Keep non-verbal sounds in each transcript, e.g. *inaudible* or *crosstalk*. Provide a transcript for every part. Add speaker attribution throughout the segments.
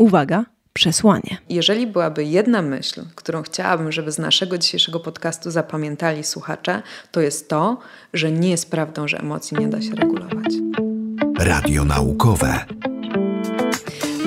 Speaker 1: Uwaga, przesłanie.
Speaker 2: Jeżeli byłaby jedna myśl, którą chciałabym, żeby z naszego dzisiejszego podcastu zapamiętali słuchacze, to jest to, że nie jest prawdą, że emocji nie da się regulować. Radio naukowe.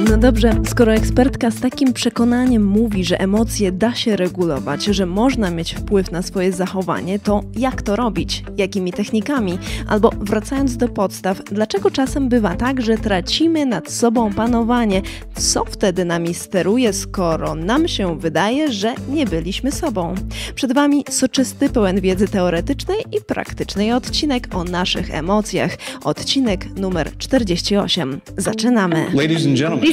Speaker 2: No
Speaker 1: dobrze, skoro ekspertka z takim przekonaniem mówi, że emocje da się regulować, że można mieć wpływ na swoje zachowanie, to jak to robić? Jakimi technikami? Albo wracając do podstaw, dlaczego czasem bywa tak, że tracimy nad sobą panowanie? Co wtedy nami steruje, skoro nam się wydaje, że nie byliśmy sobą? Przed Wami soczysty, pełen wiedzy teoretycznej i praktycznej odcinek o naszych emocjach. Odcinek numer 48. Zaczynamy. Ladies and gentlemen.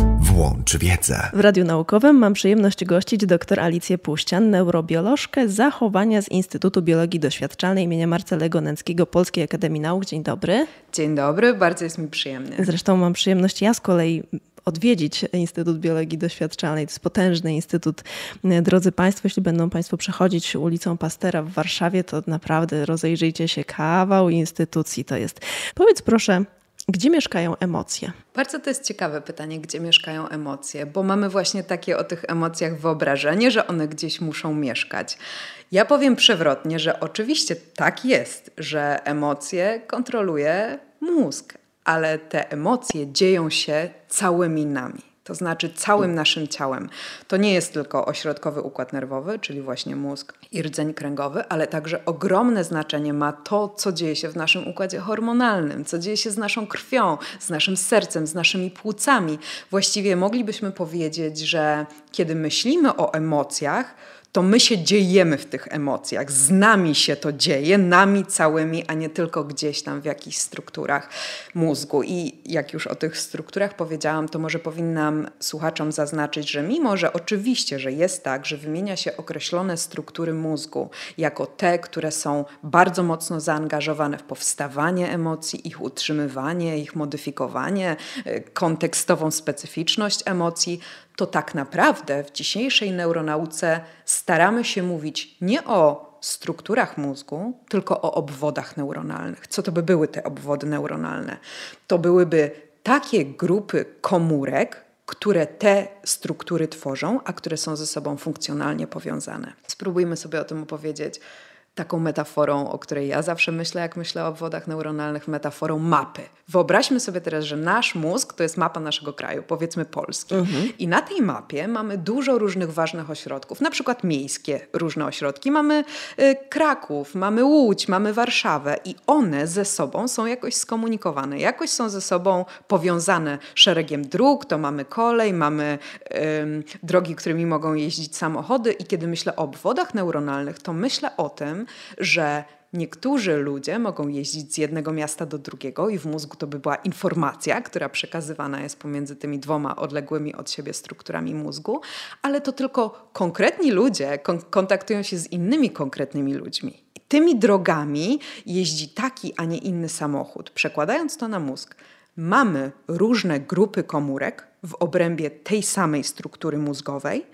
Speaker 1: Włącz wiedzę. W Radiu Naukowym mam przyjemność gościć dr Alicję Puścian, neurobiolożkę zachowania z Instytutu Biologii Doświadczalnej im. Marcelego Nęckiego Polskiej Akademii Nauk. Dzień dobry.
Speaker 2: Dzień dobry, bardzo jest mi przyjemnie.
Speaker 1: Zresztą mam przyjemność ja z kolei odwiedzić Instytut Biologii Doświadczalnej. To jest potężny instytut. Drodzy Państwo, jeśli będą Państwo przechodzić ulicą Pastera w Warszawie, to naprawdę rozejrzyjcie się kawał instytucji to jest. Powiedz proszę, gdzie mieszkają emocje?
Speaker 2: Bardzo to jest ciekawe pytanie, gdzie mieszkają emocje, bo mamy właśnie takie o tych emocjach wyobrażenie, że one gdzieś muszą mieszkać. Ja powiem przewrotnie, że oczywiście tak jest, że emocje kontroluje mózg, ale te emocje dzieją się całymi nami to znaczy całym naszym ciałem. To nie jest tylko ośrodkowy układ nerwowy, czyli właśnie mózg i rdzeń kręgowy, ale także ogromne znaczenie ma to, co dzieje się w naszym układzie hormonalnym, co dzieje się z naszą krwią, z naszym sercem, z naszymi płucami. Właściwie moglibyśmy powiedzieć, że kiedy myślimy o emocjach, to my się dziejemy w tych emocjach. Z nami się to dzieje, nami całymi, a nie tylko gdzieś tam w jakichś strukturach mózgu. I jak już o tych strukturach powiedziałam, to może powinnam słuchaczom zaznaczyć, że mimo, że oczywiście, że jest tak, że wymienia się określone struktury mózgu jako te, które są bardzo mocno zaangażowane w powstawanie emocji, ich utrzymywanie, ich modyfikowanie, y, kontekstową specyficzność emocji, to tak naprawdę w dzisiejszej neuronauce staramy się mówić nie o strukturach mózgu, tylko o obwodach neuronalnych. Co to by były te obwody neuronalne? To byłyby takie grupy komórek, które te struktury tworzą, a które są ze sobą funkcjonalnie powiązane. Spróbujmy sobie o tym opowiedzieć taką metaforą, o której ja zawsze myślę, jak myślę o obwodach neuronalnych, metaforą mapy. Wyobraźmy sobie teraz, że nasz mózg to jest mapa naszego kraju, powiedzmy Polski. Mhm. I na tej mapie mamy dużo różnych ważnych ośrodków, na przykład miejskie różne ośrodki. Mamy y, Kraków, mamy Łódź, mamy Warszawę i one ze sobą są jakoś skomunikowane, jakoś są ze sobą powiązane szeregiem dróg, to mamy kolej, mamy y, drogi, którymi mogą jeździć samochody i kiedy myślę o obwodach neuronalnych, to myślę o tym, że niektórzy ludzie mogą jeździć z jednego miasta do drugiego i w mózgu to by była informacja, która przekazywana jest pomiędzy tymi dwoma odległymi od siebie strukturami mózgu, ale to tylko konkretni ludzie kontaktują się z innymi konkretnymi ludźmi. I tymi drogami jeździ taki, a nie inny samochód, przekładając to na mózg. Mamy różne grupy komórek, w obrębie tej samej struktury mózgowej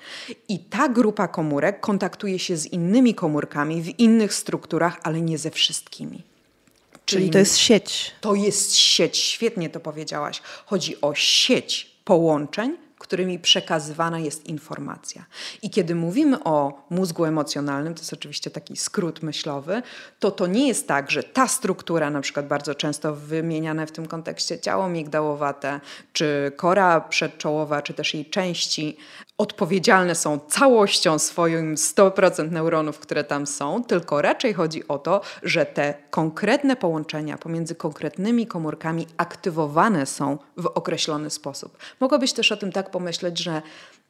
Speaker 2: i ta grupa komórek kontaktuje się z innymi komórkami w innych strukturach, ale nie ze wszystkimi. Czyli, Czyli to jest sieć. To jest sieć, świetnie to powiedziałaś. Chodzi o sieć połączeń którymi przekazywana jest informacja. I kiedy mówimy o mózgu emocjonalnym, to jest oczywiście taki skrót myślowy, to to nie jest tak, że ta struktura, na przykład bardzo często wymieniane w tym kontekście ciało migdałowate, czy kora przedczołowa, czy też jej części, odpowiedzialne są całością swoim 100% neuronów, które tam są, tylko raczej chodzi o to, że te konkretne połączenia pomiędzy konkretnymi komórkami aktywowane są w określony sposób. Mogłabyś też o tym tak pomyśleć, że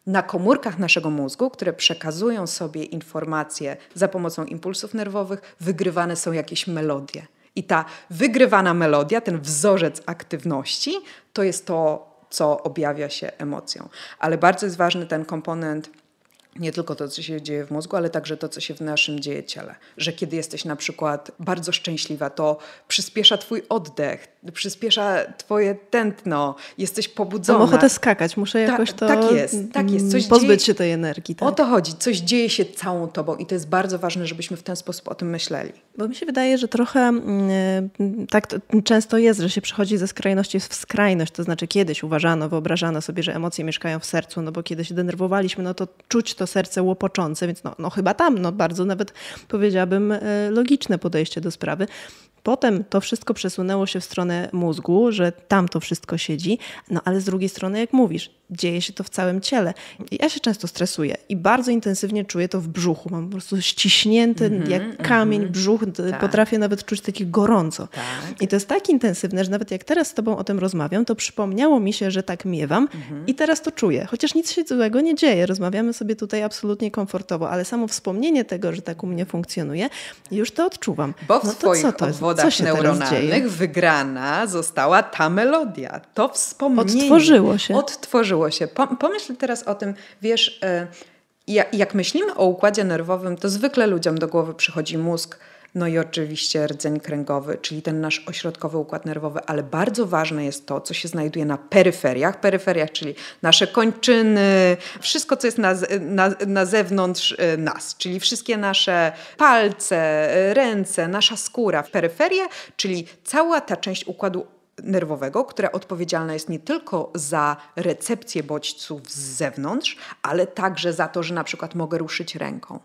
Speaker 2: na komórkach naszego mózgu, które przekazują sobie informacje za pomocą impulsów nerwowych, wygrywane są jakieś melodie. I ta wygrywana melodia, ten wzorzec aktywności, to jest to co objawia się emocją. Ale bardzo jest ważny ten komponent nie tylko to, co się dzieje w mózgu, ale także to, co się w naszym dzieje ciele. Że kiedy jesteś na przykład bardzo szczęśliwa, to przyspiesza twój oddech, przyspiesza twoje tętno, jesteś pobudzona. Mam ochotę skakać, muszę jakoś Ta, to tak jest, tak jest. Coś pozbyć dzieje... się tej energii. Tak? O to chodzi, coś dzieje się całą tobą i to jest bardzo ważne, żebyśmy w ten sposób o tym myśleli. Bo mi się
Speaker 1: wydaje, że trochę yy, tak często jest, że się przechodzi ze skrajności w skrajność, to znaczy kiedyś uważano, wyobrażano sobie, że emocje mieszkają w sercu, no bo kiedy się denerwowaliśmy, no to czuć to serce łopoczące, więc no, no chyba tam, no bardzo nawet powiedziałabym e, logiczne podejście do sprawy. Potem to wszystko przesunęło się w stronę mózgu, że tam to wszystko siedzi, no ale z drugiej strony, jak mówisz, dzieje się to w całym ciele. Ja się często stresuję i bardzo intensywnie czuję to w brzuchu. Mam po prostu ściśnięty mm -hmm, jak mhm. kamień mm -hmm. brzuch, tak. potrafię nawet czuć takie gorąco. Tak. I to jest tak intensywne, że nawet jak teraz z Tobą o tym rozmawiam, to przypomniało mi się, że tak miewam mm -hmm. i teraz to czuję. Chociaż nic się złego nie dzieje, rozmawiamy sobie tutaj absolutnie komfortowo, ale samo wspomnienie tego, że tak u mnie funkcjonuje, już to odczuwam. Bo w no to co to jest? nodach neuronalnych
Speaker 2: wygrana została ta melodia. To wspomnienie. Odtworzyło się. Odtworzyło się. Pomyśl teraz o tym, wiesz, e, jak myślimy o układzie nerwowym, to zwykle ludziom do głowy przychodzi mózg, no i oczywiście rdzeń kręgowy, czyli ten nasz ośrodkowy układ nerwowy, ale bardzo ważne jest to, co się znajduje na peryferiach. Peryferiach, czyli nasze kończyny, wszystko, co jest na, na, na zewnątrz y, nas, czyli wszystkie nasze palce, ręce, nasza skóra. Peryferie, czyli cała ta część układu nerwowego, która odpowiedzialna jest nie tylko za recepcję bodźców z zewnątrz, ale także za to, że na przykład mogę ruszyć ręką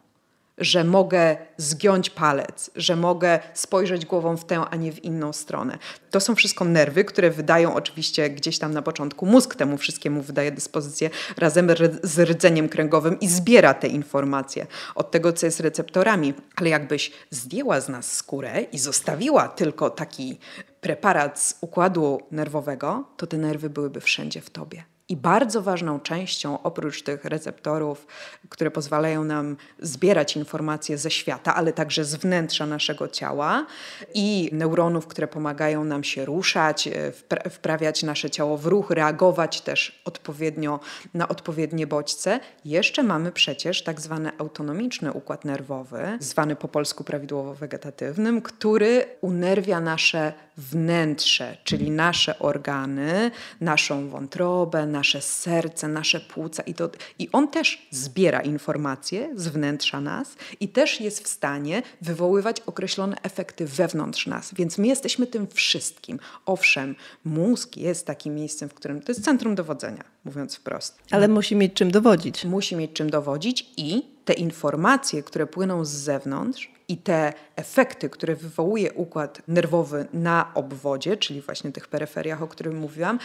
Speaker 2: że mogę zgiąć palec, że mogę spojrzeć głową w tę, a nie w inną stronę. To są wszystko nerwy, które wydają oczywiście gdzieś tam na początku. Mózg temu wszystkiemu wydaje dyspozycję razem z rdzeniem kręgowym i zbiera te informacje od tego, co jest receptorami. Ale jakbyś zdjęła z nas skórę i zostawiła tylko taki preparat z układu nerwowego, to te nerwy byłyby wszędzie w tobie. I bardzo ważną częścią, oprócz tych receptorów, które pozwalają nam zbierać informacje ze świata, ale także z wnętrza naszego ciała i neuronów, które pomagają nam się ruszać, e, wprawiać nasze ciało w ruch, reagować też odpowiednio na odpowiednie bodźce, jeszcze mamy przecież tak zwany autonomiczny układ nerwowy, zwany po polsku prawidłowo wegetatywnym, który unerwia nasze wnętrze, czyli nasze organy, naszą wątrobę, nasze serce, nasze płuca. I, to, I on też zbiera informacje z wnętrza nas i też jest w stanie wywoływać określone efekty wewnątrz nas. Więc my jesteśmy tym wszystkim. Owszem, mózg jest takim miejscem, w którym to jest centrum dowodzenia, mówiąc wprost. Ale musi mieć czym dowodzić. Musi mieć czym dowodzić i te informacje, które płyną z zewnątrz, i te efekty, które wywołuje układ nerwowy na obwodzie, czyli właśnie tych peryferiach, o których mówiłam,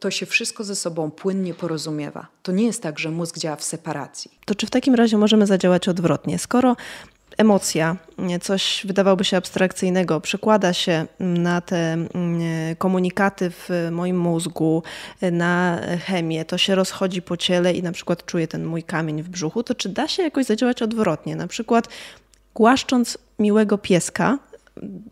Speaker 2: to się wszystko ze sobą płynnie porozumiewa. To nie jest tak, że mózg działa w separacji. To czy
Speaker 1: w takim razie możemy zadziałać odwrotnie? Skoro emocja, coś wydawałoby się abstrakcyjnego, przekłada się na te mm, komunikaty w moim mózgu, na chemię, to się rozchodzi po ciele i na przykład czuję ten mój kamień w brzuchu, to czy da się jakoś zadziałać odwrotnie? Na przykład Głaszcząc miłego pieska,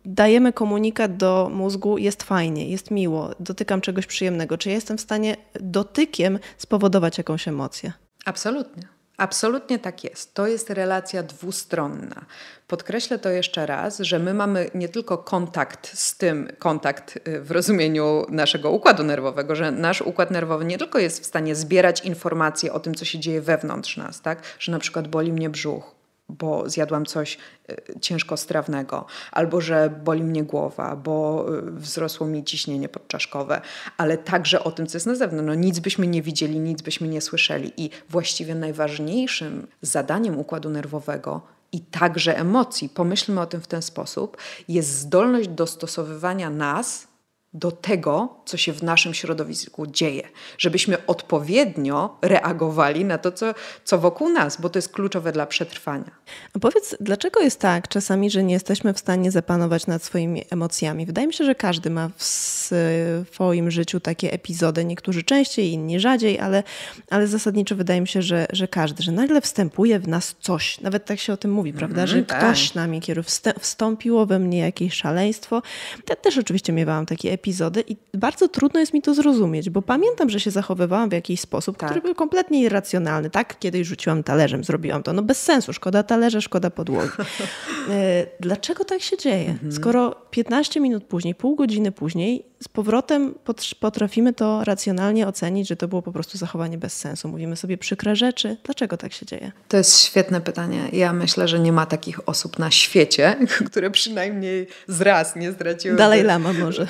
Speaker 1: dajemy komunikat do mózgu: jest fajnie, jest miło, dotykam czegoś przyjemnego. Czy ja jestem w stanie dotykiem spowodować jakąś emocję?
Speaker 2: Absolutnie. Absolutnie tak jest. To jest relacja dwustronna. Podkreślę to jeszcze raz, że my mamy nie tylko kontakt z tym, kontakt y, w rozumieniu naszego układu nerwowego, że nasz układ nerwowy nie tylko jest w stanie zbierać informacje o tym, co się dzieje wewnątrz nas, tak? że na przykład boli mnie brzuch, bo zjadłam coś e, ciężkostrawnego, albo że boli mnie głowa, bo e, wzrosło mi ciśnienie podczaszkowe, ale także o tym, co jest na zewnątrz. No, nic byśmy nie widzieli, nic byśmy nie słyszeli. I właściwie najważniejszym zadaniem układu nerwowego i także emocji, pomyślmy o tym w ten sposób, jest zdolność dostosowywania nas do tego, co się w naszym środowisku dzieje, żebyśmy odpowiednio reagowali na to, co, co wokół nas, bo to jest kluczowe dla przetrwania.
Speaker 1: A powiedz, dlaczego jest tak czasami, że nie jesteśmy w stanie zapanować nad swoimi emocjami? Wydaje mi się, że każdy ma w swoim życiu takie epizody, niektórzy częściej, inni rzadziej, ale, ale zasadniczo wydaje mi się, że, że każdy, że nagle wstępuje w nas coś, nawet tak się o tym mówi, mhm, prawda, mm, że tak. ktoś nami kieruje, wstąpiło we mnie jakieś szaleństwo. Ja też oczywiście miewałam takie epizody, epizody i bardzo trudno jest mi to zrozumieć, bo pamiętam, że się zachowywałam w jakiś sposób, tak. który był kompletnie irracjonalny. Tak, kiedyś rzuciłam talerzem, zrobiłam to. No bez sensu, szkoda talerza, szkoda podłogi. *laughs* E, dlaczego tak się dzieje?
Speaker 2: Mhm. Skoro
Speaker 1: 15 minut później, pół godziny później z powrotem potrafimy to racjonalnie ocenić, że to było po prostu zachowanie bez sensu. Mówimy sobie przykre rzeczy. Dlaczego tak się dzieje?
Speaker 2: To jest świetne pytanie. Ja myślę, że nie ma takich osób na świecie, *laughs* które przynajmniej z raz nie straciły. Dalej Lama może.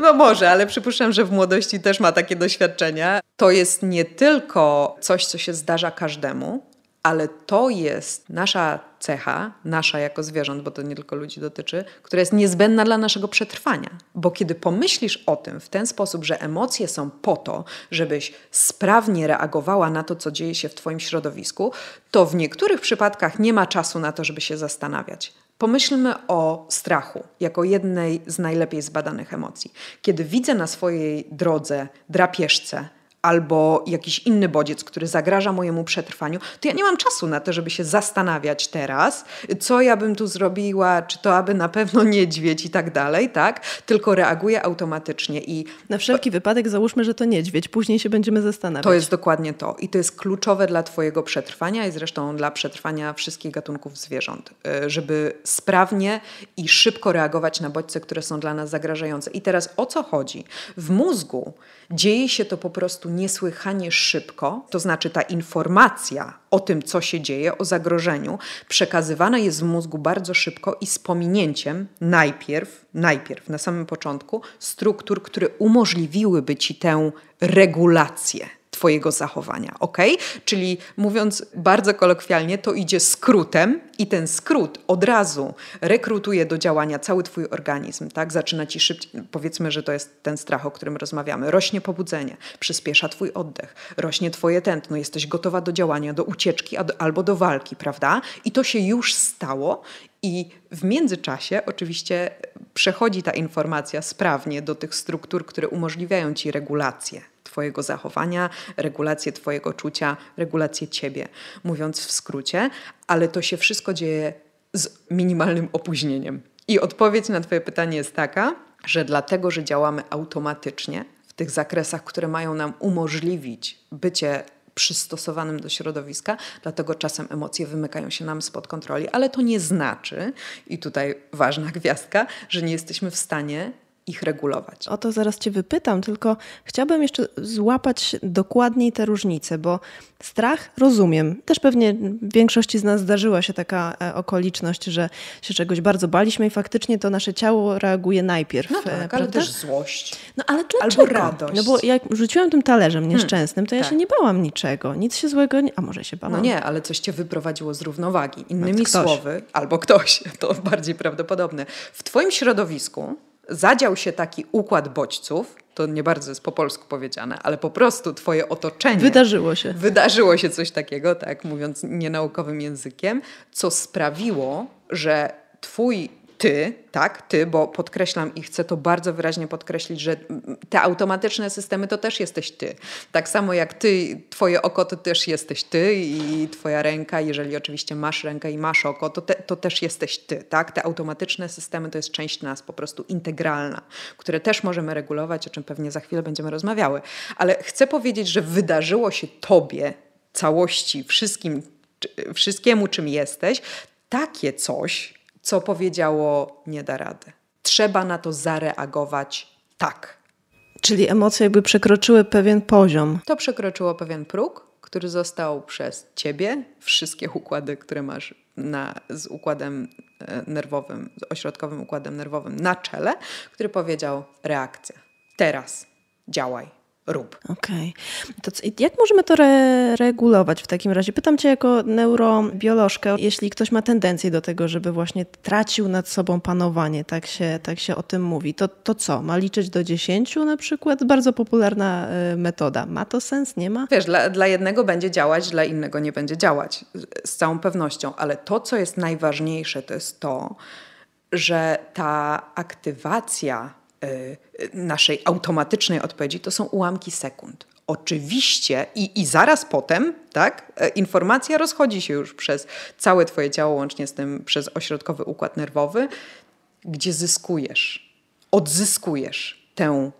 Speaker 2: No może, ale przypuszczam, że w młodości też ma takie doświadczenia. To jest nie tylko coś, co się zdarza każdemu, ale to jest nasza cecha, nasza jako zwierząt, bo to nie tylko ludzi dotyczy, która jest niezbędna dla naszego przetrwania. Bo kiedy pomyślisz o tym w ten sposób, że emocje są po to, żebyś sprawnie reagowała na to, co dzieje się w Twoim środowisku, to w niektórych przypadkach nie ma czasu na to, żeby się zastanawiać. Pomyślmy o strachu jako jednej z najlepiej zbadanych emocji. Kiedy widzę na swojej drodze drapieżce, albo jakiś inny bodziec, który zagraża mojemu przetrwaniu, to ja nie mam czasu na to, żeby się zastanawiać teraz, co ja bym tu zrobiła, czy to aby na pewno *laughs* niedźwiedź i tak dalej, tak? Tylko reaguję automatycznie i... Na wszelki wypadek załóżmy, że to niedźwiedź, później się będziemy zastanawiać. To jest dokładnie to i to jest kluczowe dla twojego przetrwania i zresztą dla przetrwania wszystkich gatunków zwierząt, y, żeby sprawnie i szybko reagować na bodźce, które są dla nas zagrażające. I teraz o co chodzi? W mózgu Dzieje się to po prostu niesłychanie szybko, to znaczy ta informacja o tym, co się dzieje, o zagrożeniu, przekazywana jest w mózgu bardzo szybko i z pominięciem najpierw, najpierw na samym początku struktur, które umożliwiłyby ci tę regulację. Twojego zachowania, ok? Czyli mówiąc bardzo kolokwialnie, to idzie skrótem i ten skrót od razu rekrutuje do działania cały Twój organizm, tak? Zaczyna Ci szybciej, powiedzmy, że to jest ten strach, o którym rozmawiamy. Rośnie pobudzenie, przyspiesza Twój oddech, rośnie Twoje tętno, jesteś gotowa do działania, do ucieczki albo do walki, prawda? I to się już stało i w międzyczasie oczywiście przechodzi ta informacja sprawnie do tych struktur, które umożliwiają ci regulację. Twojego zachowania, regulację Twojego czucia, regulację Ciebie, mówiąc w skrócie, ale to się wszystko dzieje z minimalnym opóźnieniem. I odpowiedź na Twoje pytanie jest taka, że dlatego, że działamy automatycznie w tych zakresach, które mają nam umożliwić bycie przystosowanym do środowiska, dlatego czasem emocje wymykają się nam spod kontroli, ale to nie znaczy, i tutaj ważna gwiazdka, że nie jesteśmy w stanie ich regulować. O to zaraz Cię wypytam, tylko chciałabym
Speaker 1: jeszcze złapać dokładniej te różnice, bo strach rozumiem. Też pewnie w większości z nas zdarzyła się taka e, okoliczność, że się czegoś bardzo baliśmy i faktycznie to nasze ciało reaguje najpierw. No tak, e, ale też
Speaker 2: złość. No ale dlaczego? Albo radość. No bo jak
Speaker 1: rzuciłam tym talerzem hmm, nieszczęsnym, to ja tak. się nie bałam niczego, nic się złego, nie... a może się bałam. No nie, ale
Speaker 2: coś Cię wyprowadziło z równowagi. Innymi słowy, albo ktoś, *laughs* to bardziej prawdopodobne. W Twoim środowisku zadział się taki układ bodźców, to nie bardzo jest po polsku powiedziane, ale po prostu twoje otoczenie. Wydarzyło się. Wydarzyło się coś takiego, tak mówiąc nienaukowym językiem, co sprawiło, że twój ty, tak, ty, bo podkreślam i chcę to bardzo wyraźnie podkreślić, że te automatyczne systemy to też jesteś ty. Tak samo jak ty, twoje oko to też jesteś ty i twoja ręka, jeżeli oczywiście masz rękę i masz oko, to, te, to też jesteś ty, tak. Te automatyczne systemy to jest część nas po prostu integralna, które też możemy regulować, o czym pewnie za chwilę będziemy rozmawiały. Ale chcę powiedzieć, że wydarzyło się tobie, całości, wszystkim, wszystkiemu czym jesteś, takie coś, co powiedziało nie da rady. Trzeba na to zareagować tak.
Speaker 1: Czyli emocje jakby przekroczyły pewien poziom.
Speaker 2: To przekroczyło pewien próg, który został przez ciebie, wszystkie układy, które masz na, z układem e, nerwowym, z ośrodkowym układem nerwowym na czele, który powiedział: reakcja, teraz działaj rób.
Speaker 1: Okej. Okay. jak możemy to re regulować w takim razie? Pytam Cię jako neurobiolożkę, jeśli ktoś ma tendencję do tego, żeby właśnie tracił nad sobą panowanie, tak się, tak się o tym mówi, to, to co? Ma liczyć do dziesięciu na przykład? Bardzo popularna y, metoda. Ma to sens? Nie ma?
Speaker 2: Wiesz, dla, dla jednego będzie działać, dla innego nie będzie działać. Z całą pewnością. Ale to, co jest najważniejsze, to jest to, że ta aktywacja E, naszej automatycznej odpowiedzi to są ułamki sekund. Oczywiście i, i zaraz potem, tak, e, informacja rozchodzi się już przez całe twoje ciało, łącznie z tym przez ośrodkowy układ nerwowy, gdzie zyskujesz, odzyskujesz tę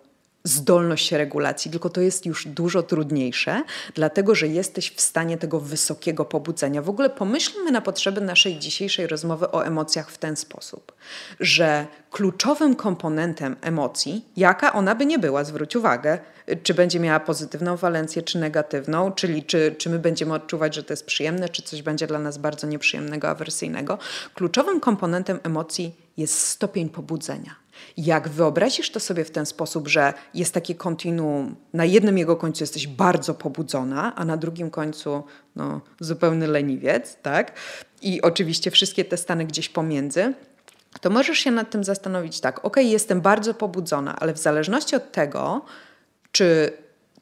Speaker 2: zdolność regulacji, tylko to jest już dużo trudniejsze, dlatego że jesteś w stanie tego wysokiego pobudzenia. W ogóle pomyślmy na potrzeby naszej dzisiejszej rozmowy o emocjach w ten sposób, że kluczowym komponentem emocji, jaka ona by nie była, zwróć uwagę, czy będzie miała pozytywną walencję, czy negatywną, czyli czy, czy my będziemy odczuwać, że to jest przyjemne, czy coś będzie dla nas bardzo nieprzyjemnego, awersyjnego, kluczowym komponentem emocji jest stopień pobudzenia jak wyobrazisz to sobie w ten sposób, że jest takie kontinuum, na jednym jego końcu jesteś bardzo pobudzona, a na drugim końcu no, zupełny leniwiec, tak? I oczywiście wszystkie te stany gdzieś pomiędzy, to możesz się nad tym zastanowić tak, ok, jestem bardzo pobudzona, ale w zależności od tego, czy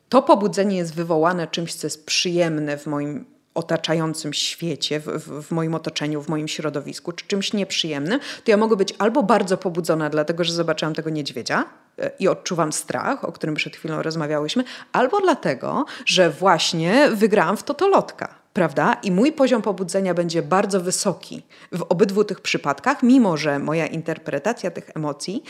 Speaker 2: to pobudzenie jest wywołane czymś, co jest przyjemne w moim otaczającym świecie, w, w, w, moim otoczeniu, w moim środowisku, czy czymś nieprzyjemnym, to ja mogę być albo bardzo pobudzona, dlatego że zobaczyłam tego niedźwiedzia e, i odczuwam strach, o którym przed chwilą rozmawiałyśmy, albo dlatego, że właśnie wygrałam w totolotka. Prawda? I mój poziom pobudzenia będzie bardzo wysoki w obydwu tych przypadkach, mimo że moja interpretacja tych emocji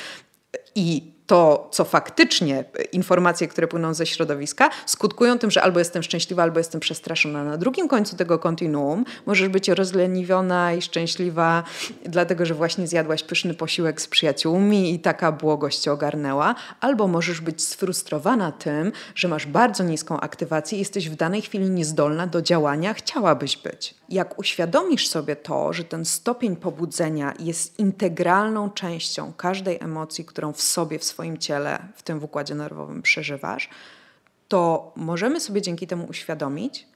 Speaker 2: e, i to, co faktycznie e, informacje, które płyną ze środowiska, skutkują tym, że albo jestem szczęśliwa, albo jestem przestraszona. Na drugim końcu tego kontinuum możesz być rozleniwiona i szczęśliwa, dlatego że właśnie zjadłaś pyszny posiłek z przyjaciółmi i taka błogość cię ogarnęła, albo możesz być sfrustrowana tym, że masz bardzo niską aktywację i jesteś w danej chwili niezdolna do działania, chciałabyś być. Jak uświadomisz sobie to, że ten stopień pobudzenia jest integralną częścią każdej emocji, którą w sobie, w swoim swoim ciele, w tym w układzie nerwowym przeżywasz, to możemy sobie dzięki temu uświadomić,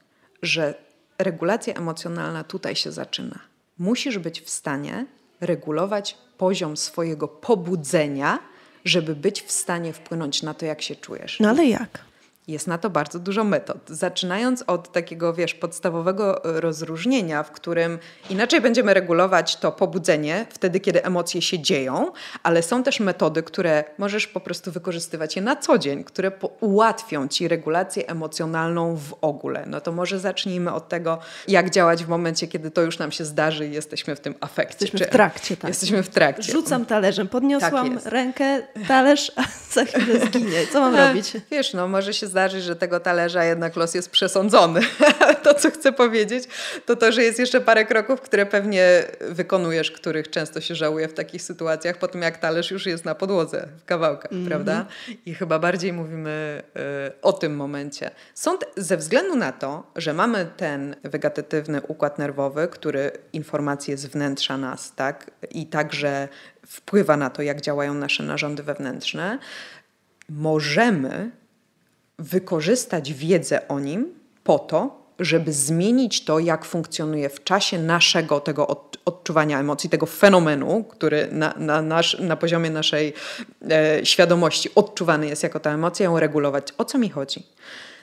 Speaker 2: że regulacja emocjonalna tutaj się zaczyna. Musisz być w stanie regulować poziom swojego pobudzenia, żeby być w stanie wpłynąć na to, jak się czujesz.
Speaker 1: No ale jak?
Speaker 2: Jest na to bardzo dużo metod. Zaczynając od takiego, wiesz, podstawowego e, rozróżnienia, w którym inaczej będziemy regulować to pobudzenie wtedy, kiedy emocje się dzieją, ale są też metody, które możesz po prostu wykorzystywać je na co dzień, które ułatwią ci regulację emocjonalną w ogóle. No to może zacznijmy od tego, jak działać w momencie, kiedy to już nam się zdarzy i jesteśmy w tym afekcie. Jesteśmy Czy w trakcie, tak. Jesteśmy w trakcie. Rzucam talerzem,
Speaker 1: podniosłam tak rękę, talerz, a za chwilę zginie.
Speaker 2: Co mam e, robić? Wiesz, no może się zdarzyć, że tego talerza jednak los jest przesądzony. *laughs* to, co chcę powiedzieć, to to, że jest jeszcze parę kroków, które pewnie wykonujesz, których często się żałuję w takich sytuacjach, po tym jak talerz już jest na podłodze w kawałkach, mm -hmm. prawda? I chyba bardziej mówimy y, o tym momencie. Sąd ze względu na to, że mamy ten wegetatywny układ nerwowy, który informacje z wnętrza nas, tak? I także wpływa na to, jak działają nasze narządy wewnętrzne, możemy wykorzystać wiedzę o nim po to, żeby zmienić to, jak funkcjonuje w czasie naszego tego od, odczuwania emocji, tego fenomenu, który na, na, nasz, na poziomie naszej e, świadomości odczuwany jest jako ta emocja, ją regulować. O co mi chodzi?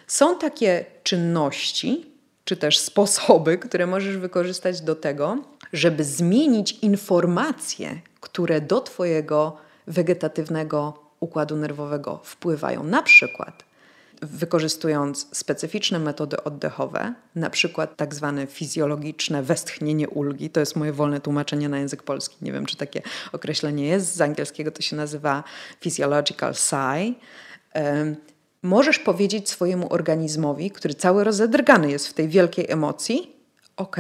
Speaker 2: Są takie czynności, czy też sposoby, które możesz wykorzystać do tego, żeby zmienić informacje, które do Twojego wegetatywnego układu nerwowego wpływają. Na przykład wykorzystując specyficzne metody oddechowe, na przykład tak zwane fizjologiczne westchnienie ulgi. To jest moje wolne tłumaczenie na język polski. Nie wiem, czy takie określenie jest. Z angielskiego to się nazywa physiological sigh. Możesz powiedzieć swojemu organizmowi, który cały rozedrgany jest w tej wielkiej emocji, ok,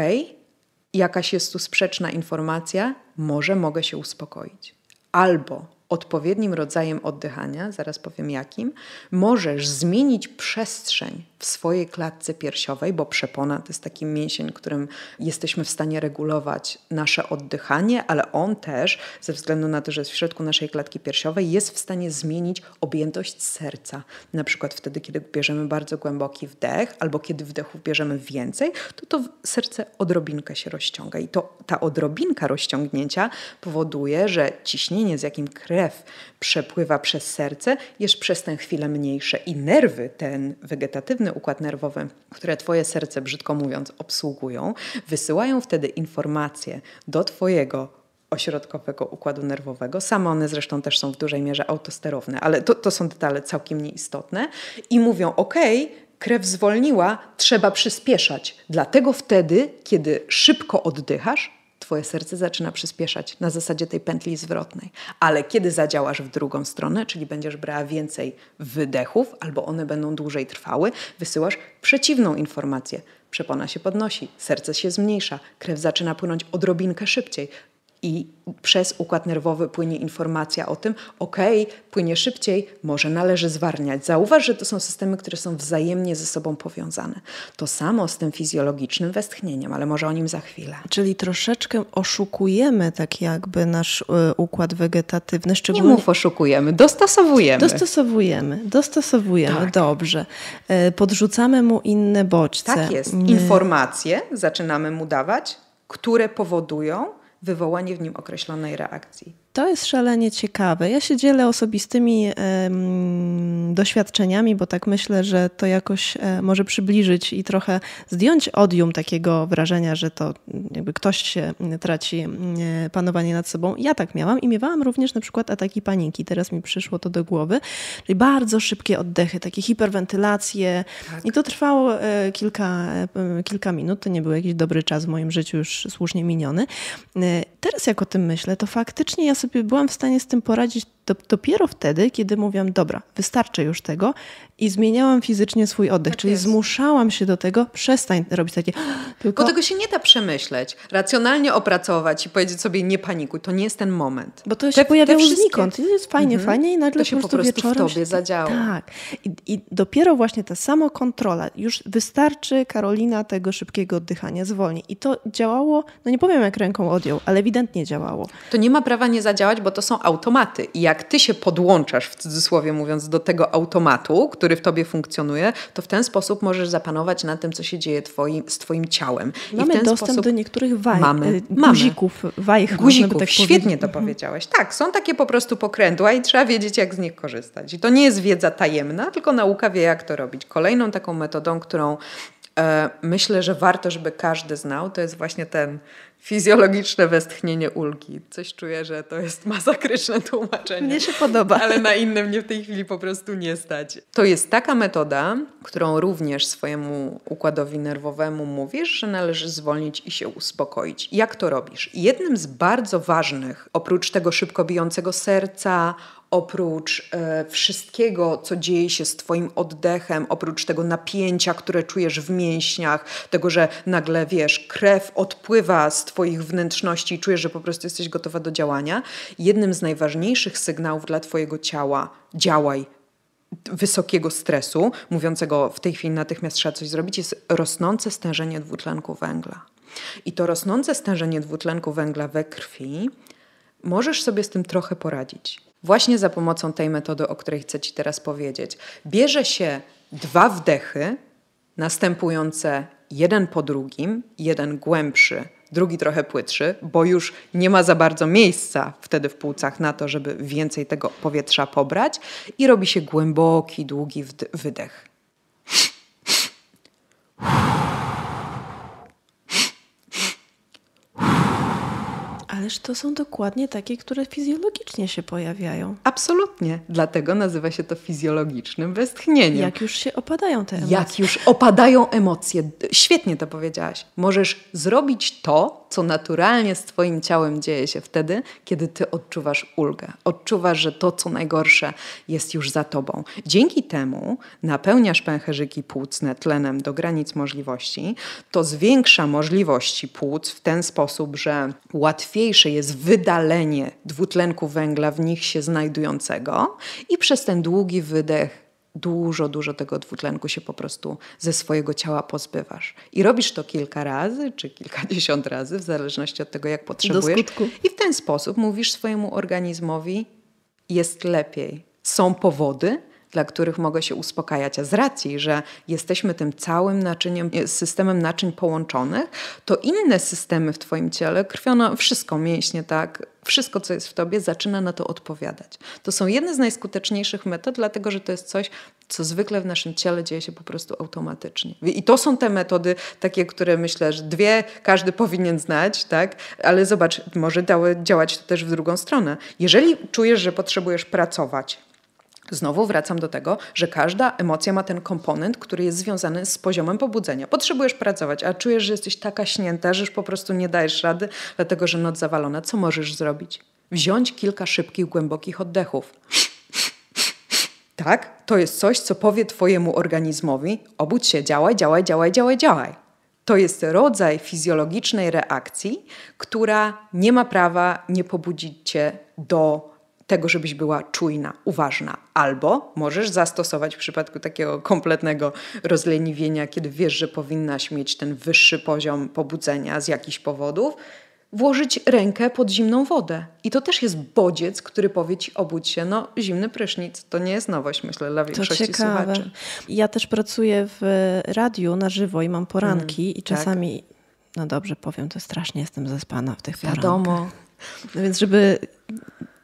Speaker 2: jakaś jest tu sprzeczna informacja, może mogę się uspokoić. Albo odpowiednim rodzajem oddychania, zaraz powiem jakim, możesz zmienić przestrzeń w swojej klatce piersiowej, bo przepona to jest taki mięsień, którym jesteśmy w stanie regulować nasze oddychanie, ale on też, ze względu na to, że jest w środku naszej klatki piersiowej, jest w stanie zmienić objętość serca. Na przykład wtedy, kiedy bierzemy bardzo głęboki wdech, albo kiedy wdechów bierzemy więcej, to to serce odrobinkę się rozciąga. I to ta odrobinka rozciągnięcia powoduje, że ciśnienie, z jakim krew krew przepływa przez serce, jest przez tę chwilę mniejsze i nerwy, ten wegetatywny układ nerwowy, które twoje serce, brzydko mówiąc, obsługują, wysyłają wtedy informacje do twojego ośrodkowego układu nerwowego. Same one zresztą też są w dużej mierze autosterowne, ale to, to są detale całkiem nieistotne. I mówią, ok, krew zwolniła, trzeba przyspieszać. Dlatego wtedy, kiedy szybko oddychasz, twoje serce zaczyna przyspieszać na zasadzie tej pętli zwrotnej. Ale kiedy zadziałasz w drugą stronę, czyli będziesz brała więcej wydechów, albo one będą dłużej trwały, wysyłasz przeciwną informację. Przepona się podnosi, serce się zmniejsza, krew zaczyna płynąć odrobinkę szybciej i przez układ nerwowy płynie informacja o tym, ok, płynie szybciej, może należy zwarniać. Zauważ, że to są systemy, które są wzajemnie ze sobą powiązane. To samo z tym fizjologicznym westchnieniem, ale może o nim za chwilę. Czyli troszeczkę oszukujemy tak jakby nasz y,
Speaker 1: układ wegetatywny. Szczególnie... Nie mów
Speaker 2: oszukujemy, dostosowujemy.
Speaker 1: Dostosowujemy, dostosowujemy, tak. dobrze. Y, podrzucamy mu inne bodźce. Tak jest, mm.
Speaker 2: informacje zaczynamy mu dawać, które powodują, wywołanie w nim określonej reakcji.
Speaker 1: To jest szalenie ciekawe. Ja się dzielę osobistymi um, doświadczeniami, bo tak myślę, że to jakoś um, może przybliżyć i trochę zdjąć odium takiego wrażenia, że to jakby ktoś się traci panowanie nad sobą. Ja tak miałam i miewałam również na przykład ataki paniki. Teraz mi przyszło to do głowy. Czyli bardzo szybkie oddechy, takie hiperwentylacje. Tak. I to trwało e, kilka, e, kilka minut. To nie był jakiś dobry czas w moim życiu, już słusznie miniony. E, teraz jak o tym myślę, to faktycznie ja sobie byłam w stanie z tym poradzić to dopiero wtedy, kiedy mówiłam, dobra, wystarczy już tego i zmieniałam fizycznie swój oddech, tak czyli jest. zmuszałam się do tego, przestań robić takie. *gasps* Tylko... Bo
Speaker 2: tego się nie da przemyśleć, racjonalnie opracować i powiedzieć sobie, nie panikuj, to nie jest ten moment.
Speaker 1: Bo to te, się pojawia znikąd, to jest fajnie, mhm. fajnie i nagle to się po prostu, po prostu wieczorem w tobie się... Tak. I, I dopiero właśnie ta samokontrola, już wystarczy Karolina tego szybkiego oddychania, zwolni. I to działało, no nie powiem jak ręką odjął, ale ewidentnie działało.
Speaker 2: To nie ma prawa nie zadziałać, bo to są automaty i jak jak ty się podłączasz, w cudzysłowie mówiąc, do tego automatu, który w tobie funkcjonuje, to w ten sposób możesz zapanować nad tym, co się dzieje twoim, z twoim ciałem. Mamy dostęp sposób... do niektórych waj, y, mamy, guzików, wajch. Guzików, tak świetnie powiedzieć. to mhm. powiedziałaś. Tak, są takie po prostu pokrętła i trzeba wiedzieć, jak z nich korzystać. I to nie jest wiedza tajemna, tylko nauka wie, jak to robić. Kolejną taką metodą, którą E, myślę, że warto, żeby każdy znał, to jest właśnie ten fizjologiczne westchnienie ulgi. Coś czuję, że to jest masakryczne tłumaczenie. Mnie się podoba. Ale na innym mnie w tej chwili po prostu nie stać. To jest taka metoda, którą również swojemu układowi nerwowemu mówisz, że należy zwolnić i się uspokoić. Jak to robisz? Jednym z bardzo ważnych, oprócz tego szybko bijącego serca, oprócz e, wszystkiego, co dzieje się z Twoim oddechem, oprócz tego napięcia, które czujesz w mięśniach, tego, że nagle wiesz, krew odpływa z Twoich wnętrzności i czujesz, że po prostu jesteś gotowa do działania, jednym z najważniejszych sygnałów dla Twojego ciała działaj, wysokiego stresu, mówiącego w tej chwili natychmiast trzeba coś zrobić, jest rosnące stężenie dwutlenku węgla. I to rosnące stężenie dwutlenku węgla we krwi możesz sobie z tym trochę poradzić właśnie za pomocą tej metody, o której chcę Ci teraz powiedzieć. Bierze się dwa wdechy, następujące jeden po drugim, jeden głębszy, drugi trochę płytszy, bo już nie ma za bardzo miejsca wtedy w płucach na to, żeby więcej tego powietrza pobrać, i robi się głęboki, długi wydech.
Speaker 1: Ależ to są dokładnie takie, które fizjologicznie
Speaker 2: się pojawiają. Absolutnie. Dlatego nazywa się to fizjologicznym westchnieniem. Jak już się opadają te emocje. Jak już opadają emocje. Świetnie to powiedziałaś. Możesz zrobić to, co naturalnie z Twoim ciałem dzieje się wtedy, kiedy Ty odczuwasz ulgę. Odczuwasz, że to, co najgorsze, jest już za Tobą. Dzięki temu napełniasz pęcherzyki płucne tlenem do granic możliwości. To zwiększa możliwości płuc w ten sposób, że łatwiej łatwiejsze jest wydalenie dwutlenku węgla w nich się znajdującego i przez ten długi wydech dużo, dużo tego dwutlenku się po prostu ze swojego ciała pozbywasz. I robisz to kilka razy, czy kilkadziesiąt razy, w zależności od tego, jak potrzebujesz. I w ten sposób mówisz swojemu organizmowi, jest lepiej. Są powody, dla których mogę się uspokajać. A z racji, że jesteśmy tym całym naczyniem, e, systemem naczyń połączonych, to inne systemy w Twoim ciele, krwiono, wszystko, mięśnie, tak, wszystko, co jest w tobie, zaczyna na to odpowiadać. To są jedne z najskuteczniejszych metod, dlatego że to jest coś, co zwykle w naszym ciele dzieje się po prostu automatycznie. I to są te metody takie, które myślę, że dwie każdy powinien znać, tak? ale zobacz, może dały działać to też w drugą stronę. Jeżeli czujesz, że potrzebujesz pracować, Znowu wracam do tego, że każda emocja ma ten komponent, który jest związany z poziomem pobudzenia. Potrzebujesz pracować, a czujesz, że jesteś taka śnięta, że już po prostu nie dajesz rady, dlatego że noc zawalona. Co możesz zrobić? Wziąć kilka szybkich, głębokich oddechów. Tak? To jest coś, co powie Twojemu organizmowi: obudź się, działaj, działaj, działaj, działaj, działaj. To jest rodzaj fizjologicznej reakcji, która nie ma prawa nie pobudzić Cię do tego, żebyś była czujna, uważna. Albo możesz zastosować w przypadku takiego kompletnego rozleniwienia, kiedy wiesz, że powinnaś mieć ten wyższy poziom pobudzenia z jakichś powodów, włożyć rękę pod zimną wodę. I to też jest bodziec, który powie ci obudź się, no zimny prysznic, to nie jest nowość, myślę, dla większości to ciekawe. słuchaczy. Ja
Speaker 1: też pracuję w e, radiu na żywo i mam poranki mm, i czasami, tak. no dobrze powiem, to strasznie jestem zespana w tych Wiadomo. porankach. Wiadomo. No więc żeby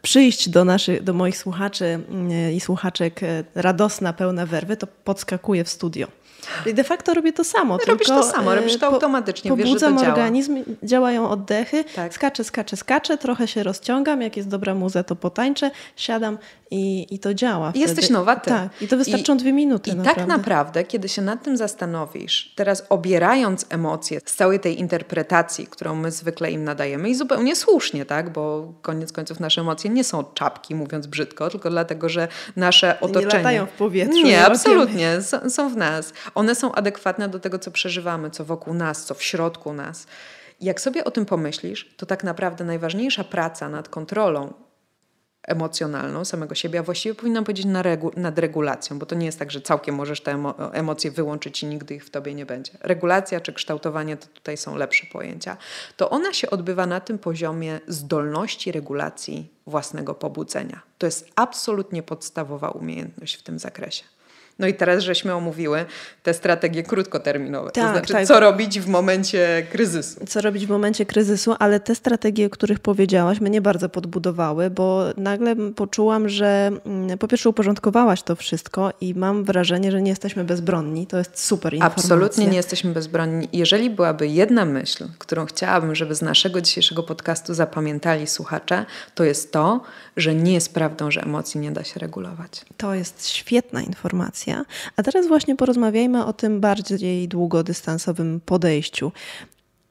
Speaker 1: przyjść do, naszych, do moich słuchaczy mm, i słuchaczek e, radosna, pełna werwy, to podskakuję w studio. I de facto robię to samo. Robisz to samo, robisz e, to automatycznie. pobudzam wiesz, to działa. organizm, działają oddechy, tak. skaczę, skaczę, skaczę, trochę się rozciągam, jak jest dobra muza, to potańczę, siadam i,
Speaker 2: I to działa. Wtedy. Jesteś nowa ty. Tak, i to wystarczą I,
Speaker 1: dwie minuty. I tak naprawdę. tak
Speaker 2: naprawdę, kiedy się nad tym zastanowisz, teraz obierając emocje z całej tej interpretacji, którą my zwykle im nadajemy, i zupełnie słusznie, tak? Bo koniec końców nasze emocje nie są czapki, mówiąc brzydko, tylko dlatego, że nasze otoczenie. Nie latają w powietrzu. Nie, absolutnie. Są, są w nas. One są adekwatne do tego, co przeżywamy, co wokół nas, co w środku nas. Jak sobie o tym pomyślisz, to tak naprawdę najważniejsza praca nad kontrolą emocjonalną samego siebie, a właściwie powinnam powiedzieć na regu nad regulacją, bo to nie jest tak, że całkiem możesz te emo emocje wyłączyć i nigdy ich w tobie nie będzie. Regulacja czy kształtowanie to tutaj są lepsze pojęcia. To ona się odbywa na tym poziomie zdolności regulacji własnego pobudzenia. To jest absolutnie podstawowa umiejętność w tym zakresie. No i teraz żeśmy omówiły te strategie krótkoterminowe, tak, to znaczy tak. co robić w momencie kryzysu. Co
Speaker 1: robić w momencie kryzysu, ale te strategie, o których powiedziałaś, mnie bardzo podbudowały, bo nagle poczułam, że mm, po pierwsze uporządkowałaś to wszystko i mam wrażenie, że nie jesteśmy
Speaker 2: bezbronni. To jest super informacja. Absolutnie nie jesteśmy bezbronni. Jeżeli byłaby jedna myśl, którą chciałabym, żeby z naszego dzisiejszego podcastu zapamiętali słuchacze, to jest to, że nie jest prawdą, że emocji nie da się regulować.
Speaker 1: To jest świetna informacja relacja. A teraz właśnie porozmawiajmy o tym bardziej długodystansowym podejściu.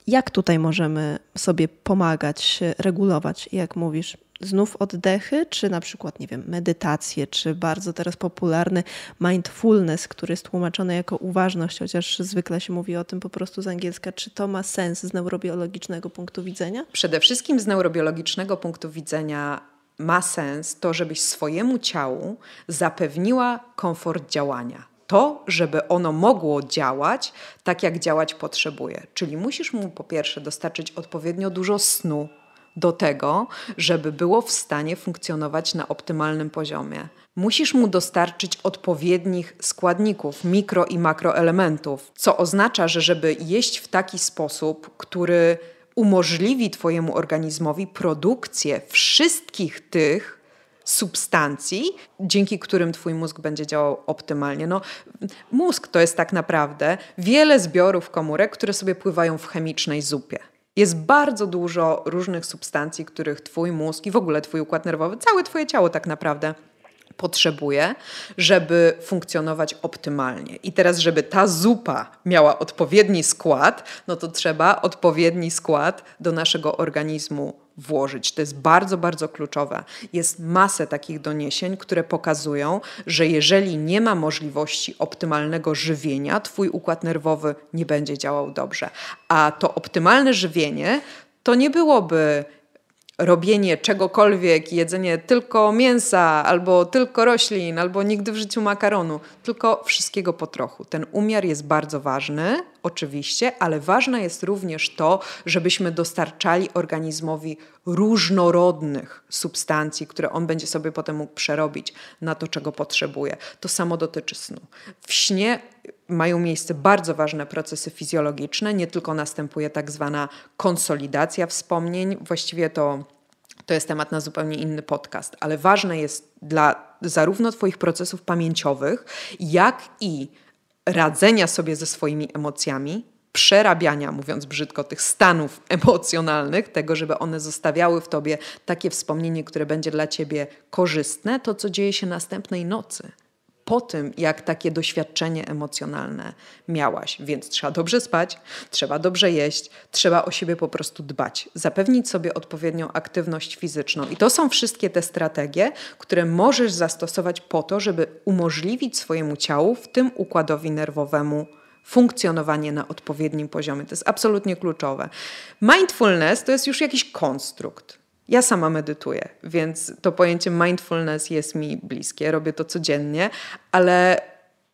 Speaker 1: Jak tutaj możemy sobie pomagać, regulować, jak mówisz, znów oddechy, czy na przykład, nie wiem, medytacje, czy bardzo teraz popularny mindfulness, który jest tłumaczony jako uważność, chociaż zwykle się mówi o tym po prostu z angielska. Czy to ma sens z
Speaker 2: neurobiologicznego punktu widzenia? Przede wszystkim z neurobiologicznego punktu widzenia ma sens to, żebyś swojemu ciału zapewniła komfort działania. To, żeby ono mogło działać tak, jak działać potrzebuje. Czyli musisz mu po pierwsze dostarczyć odpowiednio dużo snu do tego, żeby było w stanie funkcjonować na optymalnym poziomie. Musisz mu dostarczyć odpowiednich składników, mikro i makroelementów, co oznacza, że żeby jeść w taki sposób, który umożliwi Twojemu organizmowi produkcję wszystkich tych substancji, dzięki którym Twój mózg będzie działał optymalnie. No, mózg to jest tak naprawdę wiele zbiorów komórek, które sobie pływają w chemicznej zupie. Jest bardzo dużo różnych substancji, których Twój mózg i w ogóle Twój układ nerwowy, całe Twoje ciało tak naprawdę potrzebuje, żeby funkcjonować optymalnie. I teraz, żeby ta zupa miała odpowiedni skład, no to trzeba odpowiedni skład do naszego organizmu włożyć. To jest bardzo, bardzo kluczowe. Jest masę takich doniesień, które pokazują, że jeżeli nie ma możliwości optymalnego żywienia, twój układ nerwowy nie będzie działał dobrze. A to optymalne żywienie to nie byłoby robienie czegokolwiek, jedzenie tylko mięsa, albo tylko roślin, albo nigdy w życiu makaronu, tylko wszystkiego po trochu. Ten umiar jest bardzo ważny, oczywiście, ale ważne jest również to, żebyśmy dostarczali organizmowi różnorodnych substancji, które on będzie sobie potem mógł przerobić na to, czego potrzebuje. To samo dotyczy snu. W śnie mają miejsce bardzo ważne procesy fizjologiczne, nie tylko następuje tak zwana konsolidacja wspomnień, właściwie to to jest temat na zupełnie inny podcast, ale ważne jest dla zarówno Twoich procesów pamięciowych, jak i radzenia sobie ze swoimi emocjami, przerabiania, mówiąc brzydko, tych stanów emocjonalnych, tego, żeby one zostawiały w tobie takie wspomnienie, które będzie dla ciebie korzystne, to co dzieje się następnej nocy po tym, jak takie doświadczenie emocjonalne miałaś. Więc trzeba dobrze spać, trzeba dobrze jeść, trzeba o siebie po prostu dbać, zapewnić sobie odpowiednią aktywność fizyczną. I to są wszystkie te strategie, które możesz zastosować po to, żeby umożliwić swojemu ciału, w tym układowi nerwowemu, funkcjonowanie na odpowiednim poziomie. To jest absolutnie kluczowe. Mindfulness to jest już jakiś konstrukt. Ja sama medytuję, więc to pojęcie mindfulness jest mi bliskie, robię to codziennie, ale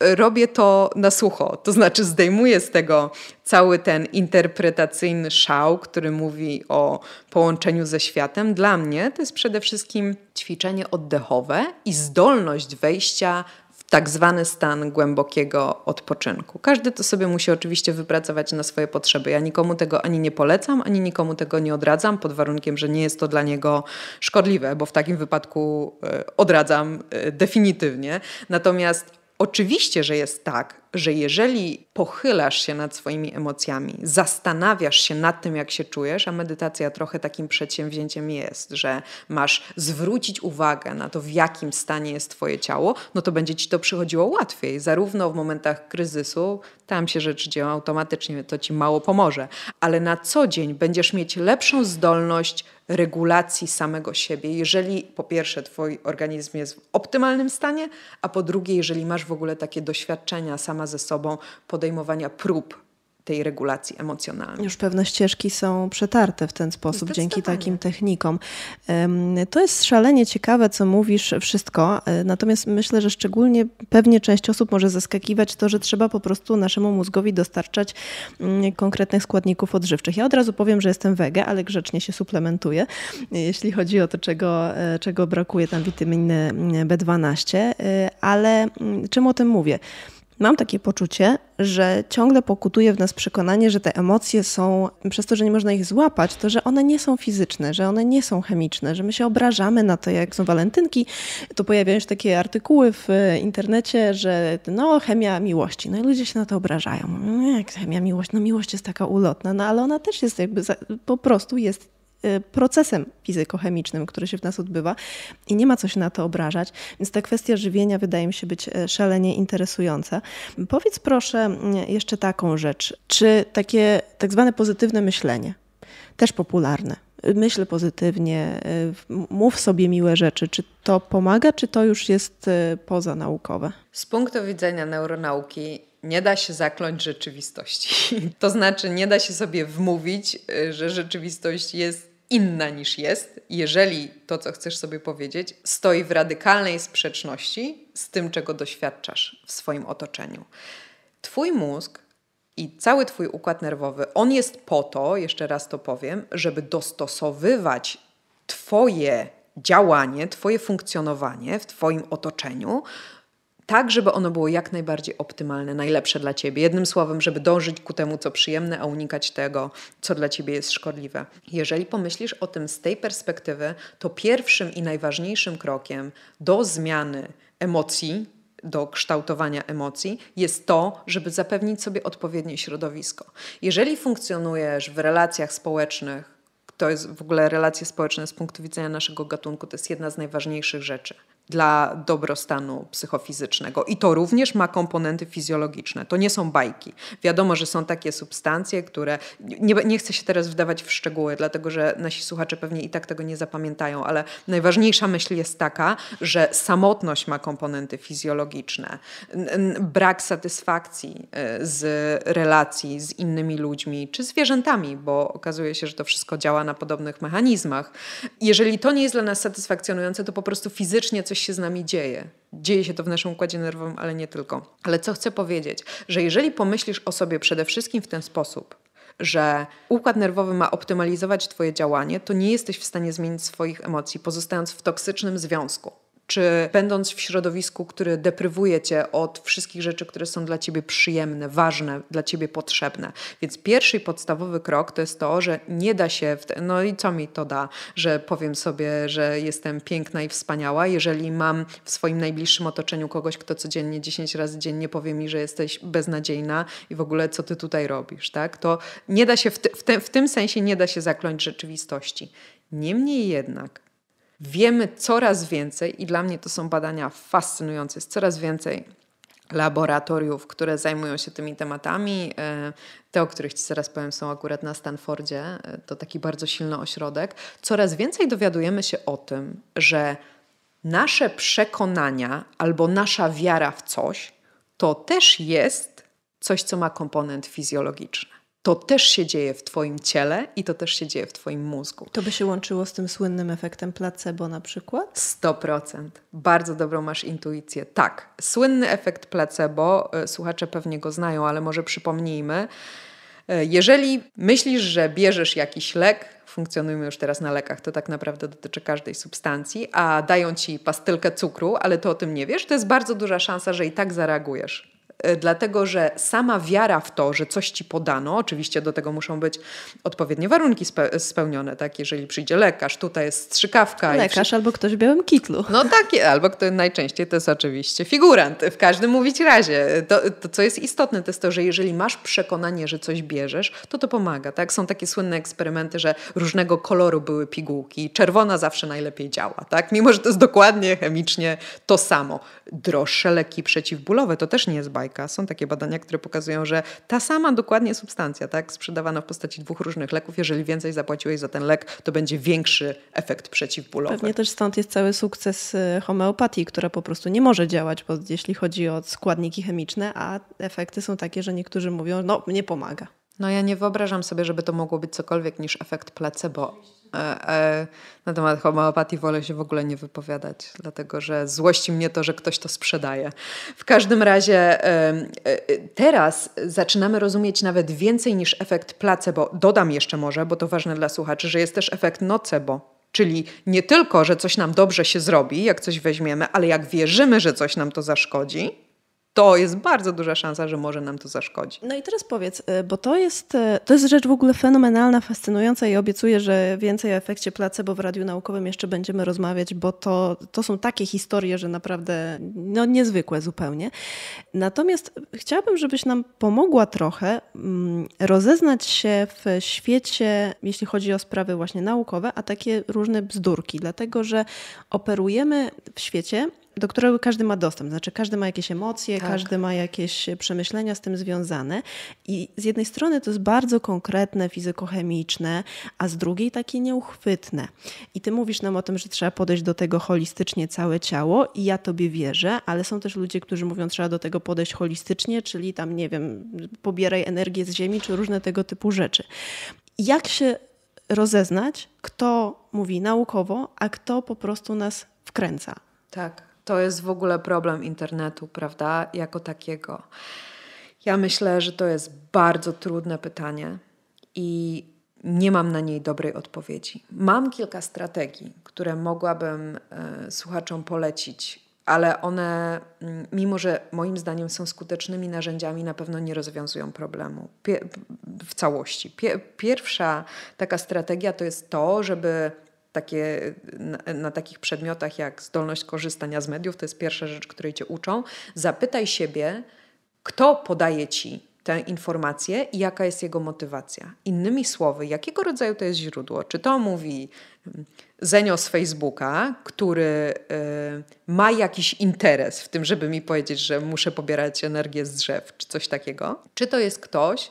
Speaker 2: robię to na sucho, to znaczy zdejmuję z tego cały ten interpretacyjny szał, który mówi o połączeniu ze światem. Dla mnie to jest przede wszystkim ćwiczenie oddechowe i zdolność wejścia tak zwany stan głębokiego odpoczynku. Każdy to sobie musi oczywiście wypracować na swoje potrzeby. Ja nikomu tego ani nie polecam, ani nikomu tego nie odradzam, pod warunkiem, że nie jest to dla niego szkodliwe, bo w takim wypadku e, odradzam e, definitywnie. Natomiast Oczywiście, że jest tak, że jeżeli pochylasz się nad swoimi emocjami, zastanawiasz się nad tym, jak się czujesz, a medytacja trochę takim przedsięwzięciem jest, że masz zwrócić uwagę na to, w jakim stanie jest Twoje ciało, no to będzie Ci to przychodziło łatwiej. Zarówno w momentach kryzysu, tam się rzeczy dzieją automatycznie, to Ci mało pomoże, ale na co dzień będziesz mieć lepszą zdolność regulacji samego siebie, jeżeli po pierwsze Twój organizm jest w optymalnym stanie, a po drugie, jeżeli masz w ogóle takie doświadczenia samego, sama ze sobą podejmowania prób tej regulacji emocjonalnej. Już
Speaker 1: pewne ścieżki są przetarte w ten sposób dzięki takim technikom. To jest szalenie ciekawe, co mówisz, e, wszystko. E, natomiast myślę, że szczególnie pewnie część osób może zaskakiwać to, że trzeba po prostu naszemu mózgowi dostarczać mm, konkretnych składników odżywczych. Ja od razu powiem, że jestem wege, ale grzecznie się suplementuję, e, jeśli chodzi o to, czego, czego brakuje tam witaminy B12. Ale mm, czym o tym mówię? Mam takie poczucie, że ciągle pokutuje w nas przekonanie, że te emocje są, przez to, że nie można ich złapać, to że one nie są fizyczne, że one nie są chemiczne, że my się obrażamy na to, jak są walentynki, to pojawiają się takie artykuły w e, internecie, że no, chemia miłości. No i ludzie się na to obrażają. No jak chemia miłości? No miłość jest taka ulotna, no ale ona też jest jakby, za, po prostu jest Y, procesem fizykochemicznym, który się w nas odbywa i nie ma co się na to obrażać, więc ta kwestia żywienia wydaje mi się być e, szalenie interesująca. Powiedz proszę jeszcze taką rzecz, czy takie tak zwane pozytywne myślenie, też popularne, myśl pozytywnie, e, mów sobie miłe rzeczy. Czy to pomaga, czy to już jest e, pozanaukowe?
Speaker 2: Z punktu widzenia neuronauki nie da się zakląć rzeczywistości. *laughs* To znaczy, nie da się sobie wmówić, że rzeczywistość jest inna niż jest, jeżeli to, co chcesz sobie powiedzieć, stoi w radykalnej sprzeczności z tym, czego doświadczasz w swoim otoczeniu. Twój mózg i cały Twój układ nerwowy, on jest po to, jeszcze raz to powiem, żeby dostosowywać Twoje działanie, Twoje funkcjonowanie w Twoim otoczeniu tak, żeby ono było jak najbardziej optymalne, najlepsze dla ciebie. Jednym słowem, żeby dążyć ku temu, co przyjemne, a unikać tego, co dla ciebie jest szkodliwe. Jeżeli pomyślisz o tym z tej perspektywy, to pierwszym i najważniejszym krokiem do zmiany emocji, do kształtowania emocji jest to, żeby zapewnić sobie odpowiednie środowisko. Jeżeli funkcjonujesz w relacjach społecznych, to jest w ogóle relacje społeczne z punktu widzenia naszego gatunku, to jest jedna z najważniejszych rzeczy dla dobrostanu psychofizycznego. I to również ma komponenty fizjologiczne. To nie są bajki. Wiadomo, że są takie substancje, które. Nie, nie chcę się teraz wdawać w szczegóły, dlatego że nasi słuchacze pewnie i tak tego nie zapamiętają, ale najważniejsza myśl jest taka, że samotność ma komponenty fizjologiczne. Brak satysfakcji y, z relacji z innymi ludźmi czy zwierzętami, bo okazuje się, że to wszystko działa na podobnych mechanizmach. Jeżeli to nie jest dla nas satysfakcjonujące, to po prostu fizycznie coś się z nami dzieje. Dzieje się to w naszym układzie nerwowym, ale nie tylko. Ale co chcę powiedzieć, że jeżeli pomyślisz o sobie przede wszystkim w ten sposób, że układ nerwowy ma optymalizować Twoje działanie, to nie jesteś w stanie zmienić swoich emocji, pozostając w toksycznym związku czy będąc w środowisku, które deprywuje cię od wszystkich rzeczy, które są dla ciebie przyjemne, ważne, dla ciebie potrzebne. Więc pierwszy podstawowy krok to jest to, że nie da się, te, no i co mi to da, że powiem sobie, że jestem piękna i wspaniała, jeżeli mam w swoim najbliższym otoczeniu kogoś, kto codziennie 10 razy dziennie powie mi, że jesteś beznadziejna i w ogóle co ty tutaj robisz, tak? To nie da się, w, te, w, te, w tym sensie nie da się zakląć rzeczywistości. Niemniej jednak, Wiemy coraz więcej, i dla mnie to są badania fascynujące, jest coraz więcej laboratoriów, które zajmują się tymi tematami. E, te, o których Ci zaraz powiem, są akurat na Stanfordzie. E, to taki bardzo silny ośrodek. Coraz więcej dowiadujemy się o tym, że nasze przekonania albo nasza wiara w coś to też jest coś, co ma komponent fizjologiczny to też się dzieje w Twoim ciele i to też się dzieje w Twoim mózgu. To by się łączyło z tym słynnym efektem placebo na przykład? 100%. Bardzo dobrą masz intuicję. Tak, słynny efekt placebo, e, słuchacze pewnie go znają, ale może przypomnijmy. E, jeżeli myślisz, że bierzesz jakiś lek, funkcjonujemy już teraz na lekach, to tak naprawdę dotyczy każdej substancji, a dają ci pastylkę cukru, ale to o tym nie wiesz, to jest bardzo duża szansa, że i tak zareagujesz. E, dlatego że sama wiara w to, że coś ci podano, oczywiście do tego muszą być odpowiednie warunki spe spełnione, tak? Jeżeli przyjdzie lekarz, tutaj jest strzykawka. Lekarz przy... albo ktoś w białym kitlu. No takie, albo kto, najczęściej to jest oczywiście figurant, w każdym mówić razie. To, to, co jest istotne, to jest to, że jeżeli masz przekonanie, że coś bierzesz, to to pomaga, tak? Są takie słynne eksperymenty, że różnego koloru były pigułki. Czerwona zawsze najlepiej działa, tak? Mimo, że to jest dokładnie chemicznie to samo. Droższe leki przeciwbólowe, to też nie jest bajka bajka. Są takie badania, które pokazują, że ta sama dokładnie substancja, tak, sprzedawana w postaci dwóch różnych leków, jeżeli więcej zapłaciłeś za ten lek, to będzie większy efekt przeciwbólowy. Pewnie też stąd jest cały sukces
Speaker 1: y, homeopatii, która po prostu nie może działać, bo jeśli chodzi o składniki chemiczne, a efekty są takie, że niektórzy mówią, no nie pomaga.
Speaker 2: No ja nie wyobrażam sobie, żeby to mogło być cokolwiek niż efekt placebo. E, e, na temat homeopatii wolę się w ogóle nie wypowiadać, dlatego że złości mnie to, że ktoś to sprzedaje. W każdym razie e, teraz zaczynamy rozumieć nawet więcej niż efekt placebo. Dodam jeszcze może, bo to ważne dla słuchaczy, że jest też efekt nocebo. Czyli nie tylko, że coś nam dobrze się zrobi, jak coś weźmiemy, ale jak wierzymy, że coś nam to zaszkodzi, to jest bardzo duża szansa, że może nam to zaszkodzić. No
Speaker 1: i teraz powiedz, y, bo to jest, y, to jest rzecz w ogóle fenomenalna, fascynująca i obiecuję, że więcej o efekcie placebo w Radiu Naukowym jeszcze będziemy rozmawiać, bo to, to są takie historie, że naprawdę no, niezwykłe zupełnie. Natomiast chciałabym, żebyś nam pomogła trochę mm, rozeznać się w świecie, jeśli chodzi o sprawy właśnie naukowe, a takie różne bzdurki, dlatego że operujemy w świecie, do którego każdy ma dostęp. Znaczy, każdy ma jakieś emocje, tak. każdy ma jakieś e, przemyślenia z tym związane. I z jednej strony to jest bardzo konkretne, fizykochemiczne, a z drugiej takie nieuchwytne. I ty mówisz nam o tym, że trzeba podejść do tego holistycznie całe ciało, i ja tobie wierzę, ale są też ludzie, którzy mówią, trzeba do tego podejść holistycznie, czyli tam, nie wiem, pobieraj energię z ziemi, czy różne tego typu rzeczy. Jak się
Speaker 2: rozeznać, kto mówi naukowo, a
Speaker 1: kto po prostu nas wkręca?
Speaker 2: Tak. To jest w ogóle problem internetu, prawda? Jako takiego. Ja myślę, że to jest bardzo trudne pytanie i nie mam na niej dobrej odpowiedzi. Mam kilka strategii, które mogłabym e, słuchaczom polecić, ale one, mm, mimo że moim zdaniem są skutecznymi narzędziami, na pewno nie rozwiązują problemu w całości. Pierwsza taka strategia to jest to, żeby takie, na, na, takich przedmiotach jak zdolność korzystania z mediów, to jest pierwsza rzecz, której cię uczą. Zapytaj siebie, kto podaje ci tę informację i jaka jest jego motywacja. Innymi słowy, jakiego rodzaju to jest źródło? Czy to mówi mm, Zenio z Facebooka, który y, ma jakiś interes w tym, żeby mi powiedzieć, że muszę pobierać energię z drzew, czy coś takiego? Czy to jest ktoś,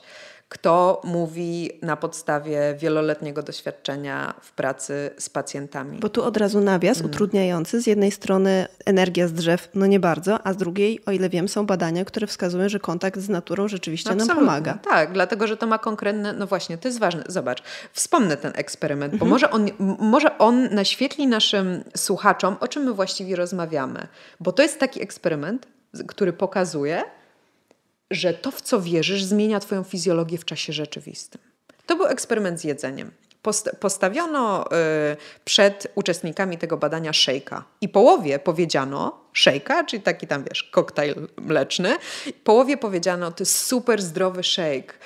Speaker 2: kto mówi na podstawie wieloletniego doświadczenia w pracy z pacjentami. Bo tu
Speaker 1: od razu nawias mhm. utrudniający. Z jednej strony energia z drzew, no nie bardzo, a z drugiej, o ile wiem, są badania, które wskazują, że kontakt z
Speaker 2: naturą rzeczywiście Absolutnie. nam pomaga. Tak, dlatego, że to ma konkretne, no właśnie, to jest ważne. Zobacz, wspomnę ten eksperyment, bo mhm. może, on, może on naświetli naszym słuchaczom, o czym my właściwie rozmawiamy. Bo to jest taki eksperyment, który pokazuje, że to, w co wierzysz, zmienia Twoją fizjologię w czasie rzeczywistym. To był eksperyment z jedzeniem. Post postawiono y, przed uczestnikami tego badania szejka i połowie powiedziano szejka, czyli taki tam wiesz, koktajl mleczny, połowie powiedziano to jest super zdrowy szejk,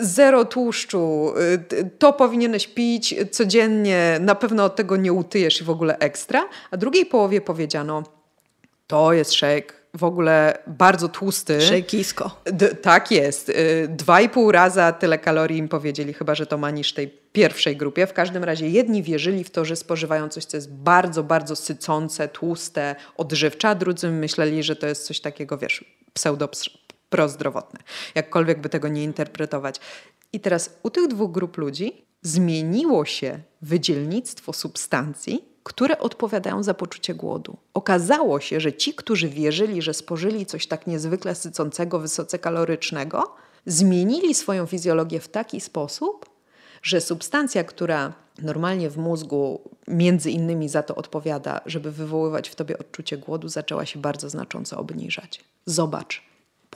Speaker 2: zero tłuszczu, y, to powinieneś pić codziennie, na pewno od tego nie utyjesz i w ogóle ekstra, a drugiej połowie powiedziano to jest szejk, w ogóle bardzo tłusty. Szejkisko. tak jest. Y, dwa i pół raza tyle kalorii im powiedzieli, chyba że to ma niż tej pierwszej grupie. W każdym razie jedni wierzyli w to, że spożywają coś, co jest bardzo, bardzo sycące, tłuste, odżywcze, a drudzy myśleli, że to jest coś takiego, wiesz, pseudo prozdrowotne. Jakkolwiek by tego nie interpretować. I teraz u tych dwóch grup ludzi zmieniło się wydzielnictwo substancji, które odpowiadają za poczucie głodu. Okazało się, że ci, którzy wierzyli, że spożyli coś tak niezwykle sycącego, wysoce kalorycznego, zmienili swoją fizjologię w taki sposób, że substancja, która normalnie w mózgu między innymi za to odpowiada, żeby wywoływać w tobie odczucie głodu, zaczęła się bardzo znacząco obniżać. Zobacz,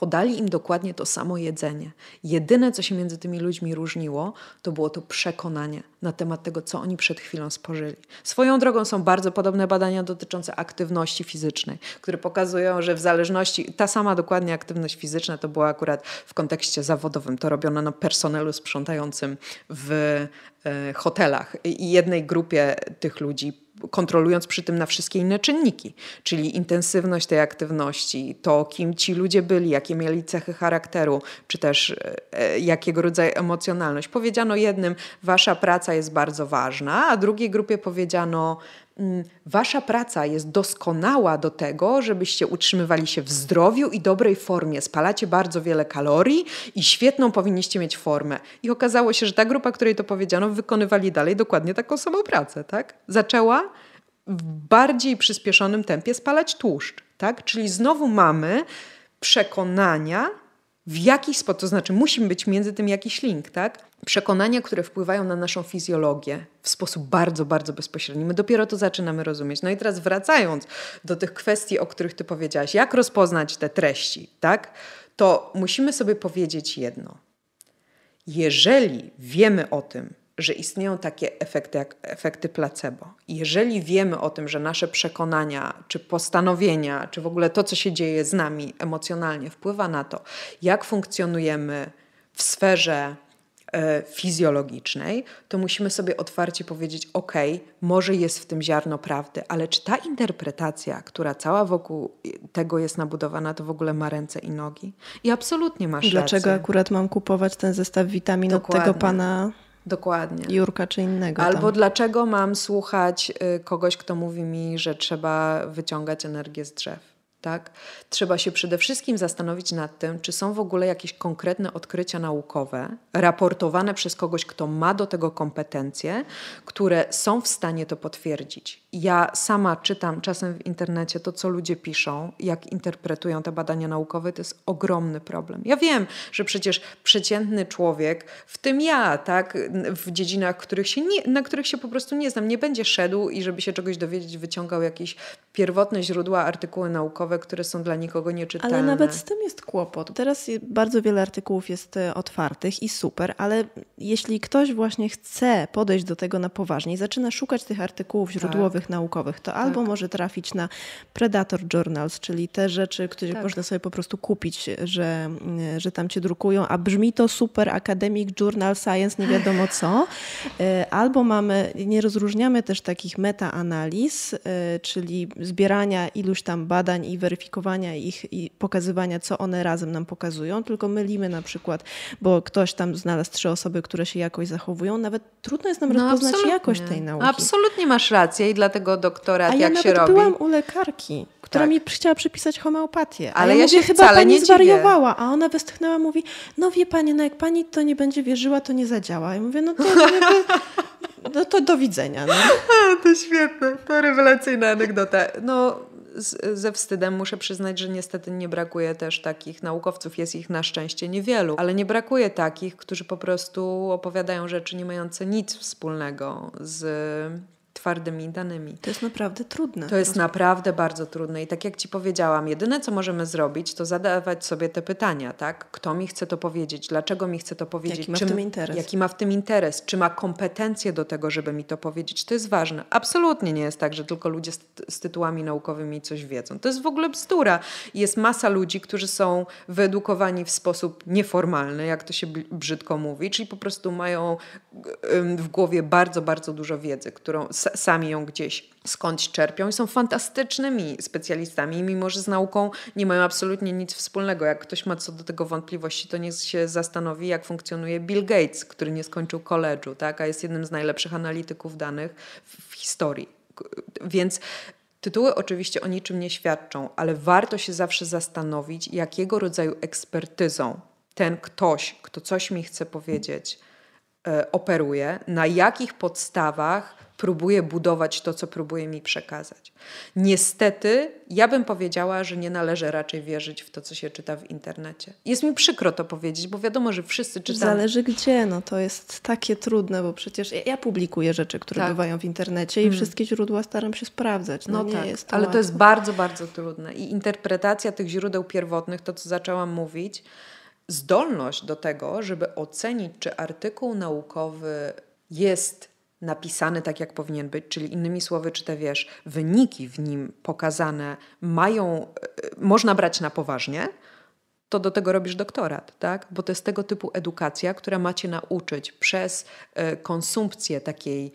Speaker 2: Podali im dokładnie to samo jedzenie. Jedyne, co się między tymi ludźmi różniło, to było to przekonanie na temat tego, co oni przed chwilą spożyli. Swoją drogą są bardzo podobne badania dotyczące aktywności fizycznej, które pokazują, że w zależności, ta sama dokładnie aktywność fizyczna to była akurat w kontekście zawodowym, to robiono na personelu sprzątającym w e, hotelach i jednej grupie tych ludzi kontrolując przy tym na wszystkie inne czynniki, czyli intensywność tej aktywności, to kim ci ludzie byli, jakie mieli cechy charakteru, czy też e, jakiego rodzaju emocjonalność. Powiedziano jednym, wasza praca jest bardzo ważna, a drugiej grupie powiedziano, Mm, wasza praca jest doskonała do tego, żebyście utrzymywali się w zdrowiu i dobrej formie. Spalacie bardzo wiele kalorii i świetną powinniście mieć formę. I okazało się, że ta grupa, której to powiedziano, wykonywali dalej dokładnie taką samą pracę. Tak? Zaczęła w bardziej przyspieszonym tempie spalać tłuszcz. Tak? Czyli znowu mamy przekonania, w jakiś sposób, to znaczy musi być między tym jakiś link, tak? Przekonania, które wpływają na naszą fizjologię w sposób bardzo, bardzo bezpośredni. My dopiero to zaczynamy rozumieć. No i teraz wracając do tych kwestii, o których ty powiedziałaś, jak rozpoznać te treści, tak? To musimy sobie powiedzieć jedno. Jeżeli wiemy o tym, że istnieją takie efekty jak efekty placebo. Jeżeli wiemy o tym, że nasze przekonania, czy postanowienia, czy w ogóle to, co się dzieje z nami emocjonalnie, wpływa na to, jak funkcjonujemy w sferze e, fizjologicznej, to musimy sobie otwarcie powiedzieć: OK, może jest w tym ziarno prawdy, ale czy ta interpretacja, która cała wokół tego jest nabudowana, to w ogóle ma ręce i nogi? I absolutnie masz Dlaczego rację. Dlaczego
Speaker 1: akurat mam kupować ten zestaw witamin Dokładnie. od tego pana?
Speaker 2: Dokładnie.
Speaker 1: Jurka czy innego. Albo tam.
Speaker 2: dlaczego mam słuchać y, kogoś, kto mówi mi, że trzeba wyciągać energię z drzew. Tak? Trzeba się przede wszystkim zastanowić nad tym, czy są w ogóle jakieś konkretne odkrycia naukowe, raportowane przez kogoś, kto ma do tego kompetencje, które są w stanie to potwierdzić. Ja sama czytam czasem w internecie to, co ludzie piszą, jak interpretują te badania naukowe, to jest ogromny problem. Ja wiem, że przecież przeciętny człowiek, w tym ja, tak, w dziedzinach, których się nie, na których się po prostu nie znam, nie będzie szedł i żeby się czegoś dowiedzieć, wyciągał jakiś pierwotne źródła, artykuły naukowe, które są dla nikogo nieczytelne. Ale nawet z tym jest kłopot. Teraz bardzo
Speaker 1: wiele artykułów jest e, otwartych i super, ale jeśli ktoś właśnie chce podejść do tego na poważnie i zaczyna szukać tych artykułów tak. źródłowych, tak. naukowych, to tak. albo może trafić na Predator Journals, czyli te rzeczy, które tak. można sobie po prostu kupić, że, mm, że tam cię drukują, a brzmi to super academic journal science, nie wiadomo co. *laughs* E, albo mamy, nie rozróżniamy też takich metaanaliz, e, czyli zbierania iluś tam badań i weryfikowania ich i pokazywania, co one razem nam pokazują, tylko mylimy na przykład, bo ktoś tam znalazł trzy osoby, które się jakoś zachowują. Nawet trudno jest nam no, rozpoznać jakość
Speaker 2: tej nauki. Absolutnie masz rację i dlatego doktorat, A jak ja się robi. Ja byłam u lekarki która tak. mi chciała przepisać homeopatię. Ale ja, ja się chyba pani nie zwariowała,
Speaker 1: a ona westchnęła, mówi, no wie pani, no jak pani to nie będzie wierzyła, to nie zadziała. Ja mówię, no to,
Speaker 2: *laughs* no to do widzenia. No. *laughs* to świetne, to rewelacyjna anegdota. No, z, ze wstydem muszę przyznać, że niestety nie brakuje też takich naukowców, jest ich na szczęście niewielu, ale nie brakuje takich, którzy po prostu opowiadają rzeczy nie mające nic wspólnego z twardymi danymi. To jest naprawdę trudne. To jest naprawdę bardzo trudne i tak jak Ci powiedziałam, jedyne co możemy zrobić, to zadawać sobie te pytania, tak? Kto mi chce to powiedzieć? Dlaczego mi chce to powiedzieć? Jaki ma w tym interes? Jaki ma w tym interes? Czy ma kompetencje do tego, żeby mi to powiedzieć? To jest ważne. Absolutnie nie jest tak, że tylko ludzie z, z tytułami naukowymi coś wiedzą. To jest w ogóle bzdura. Jest masa ludzi, którzy są wyedukowani w sposób nieformalny, jak to się brzydko mówi, czyli po prostu mają w głowie bardzo, bardzo dużo wiedzy, którą sami ją gdzieś skądś czerpią i są fantastycznymi specjalistami, mimo że z nauką nie mają absolutnie nic wspólnego. Jak ktoś ma co do tego wątpliwości, to niech się zastanowi, jak funkcjonuje Bill Gates, który nie skończył koledżu, tak? a jest jednym z najlepszych analityków danych w, w historii. Więc Tytuły oczywiście o niczym nie świadczą, ale warto się zawsze zastanowić, jakiego rodzaju ekspertyzą ten ktoś, kto coś mi chce powiedzieć, e, operuje, na jakich podstawach próbuję budować to, co próbuje mi przekazać. Niestety, ja bym powiedziała, że nie należy raczej wierzyć w to, co się czyta w internecie. Jest mi przykro to powiedzieć, bo wiadomo, że wszyscy czytamy. Zależy
Speaker 1: gdzie, no to jest takie trudne, bo przecież ja, ja publikuję rzeczy, które tak. bywają w internecie i mm. wszystkie źródła staram się sprawdzać. No, no tak, ale to jest
Speaker 2: bardzo, bardzo trudne. I interpretacja tych źródeł pierwotnych, to co zaczęłam mówić, zdolność do tego, żeby ocenić, czy artykuł naukowy jest napisany tak, jak powinien być, czyli innymi słowy, czy te wiesz, wyniki w nim pokazane mają, e, można brać na poważnie, to do tego robisz doktorat, tak? Bo to jest tego typu edukacja, która ma cię nauczyć przez e, konsumpcję takiej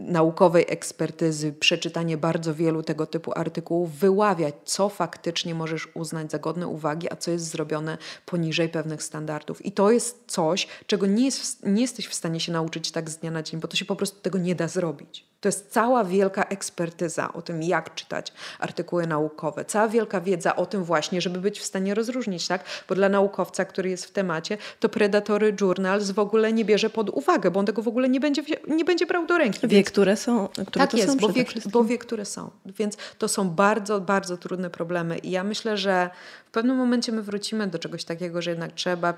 Speaker 2: naukowej ekspertyzy, przeczytanie bardzo wielu tego typu artykułów, wyławiać, co faktycznie możesz uznać za godne uwagi, a co jest zrobione poniżej pewnych standardów. I to jest coś, czego nie, jest, nie jesteś w stanie się nauczyć tak z dnia na dzień, bo to się po prostu tego nie da zrobić. To jest cała wielka ekspertyza o tym, jak czytać artykuły naukowe, cała wielka wiedza o tym właśnie, żeby być w stanie rozróżnić, tak? Bo dla naukowca, który jest w temacie, to Predatory Journals w ogóle nie bierze pod uwagę, bo on tego w ogóle nie będzie, nie będzie brał do ręki. Wie, więc... które są. Które tak jest, są bo, wie, bo wie, które są. Więc to są bardzo, bardzo trudne problemy i ja myślę, że w pewnym momencie my wrócimy do czegoś takiego, że jednak trzeba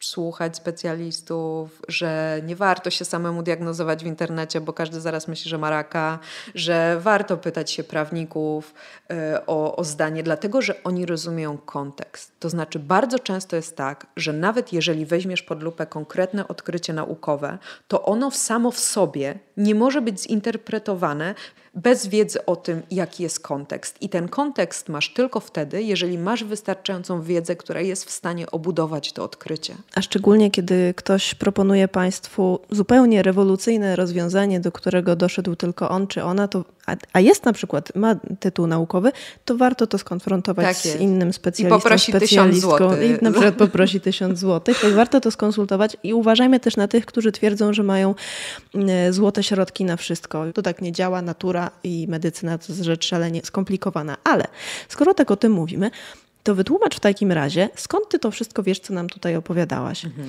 Speaker 2: słuchać specjalistów, że nie warto się samemu diagnozować w internecie, bo każdy zaraz myśli, że ma raka, że warto pytać się prawników e, o, o zdanie, dlatego że oni rozumieją kontekst. To znaczy, bardzo często jest tak, że nawet jeżeli weźmiesz pod lupę konkretne odkrycie naukowe, to ono samo w sobie nie może być zinterpretowane bez wiedzy o tym, jaki jest kontekst. I ten kontekst masz tylko wtedy, jeżeli masz wystarczającą wiedzę, która jest w stanie obudować to odkrycie.
Speaker 1: A szczególnie, kiedy ktoś proponuje Państwu zupełnie rewolucyjne rozwiązanie, do którego doszedł tylko on czy ona, to, a, a jest na przykład, ma tytuł naukowy, to warto to skonfrontować tak z innym specjalistą. I poprosi tysiąc złotych. I na przykład poprosi tysiąc złotych. Tak warto to skonsultować i uważajmy też na tych, którzy twierdzą, że mają mm, złote środki na wszystko. To tak nie działa, natura i medycyna to jest rzecz szalenie skomplikowana. Ale skoro tak o tym mówimy, to wytłumacz w takim razie, skąd ty to wszystko wiesz, co nam tutaj opowiadałaś. Mhm.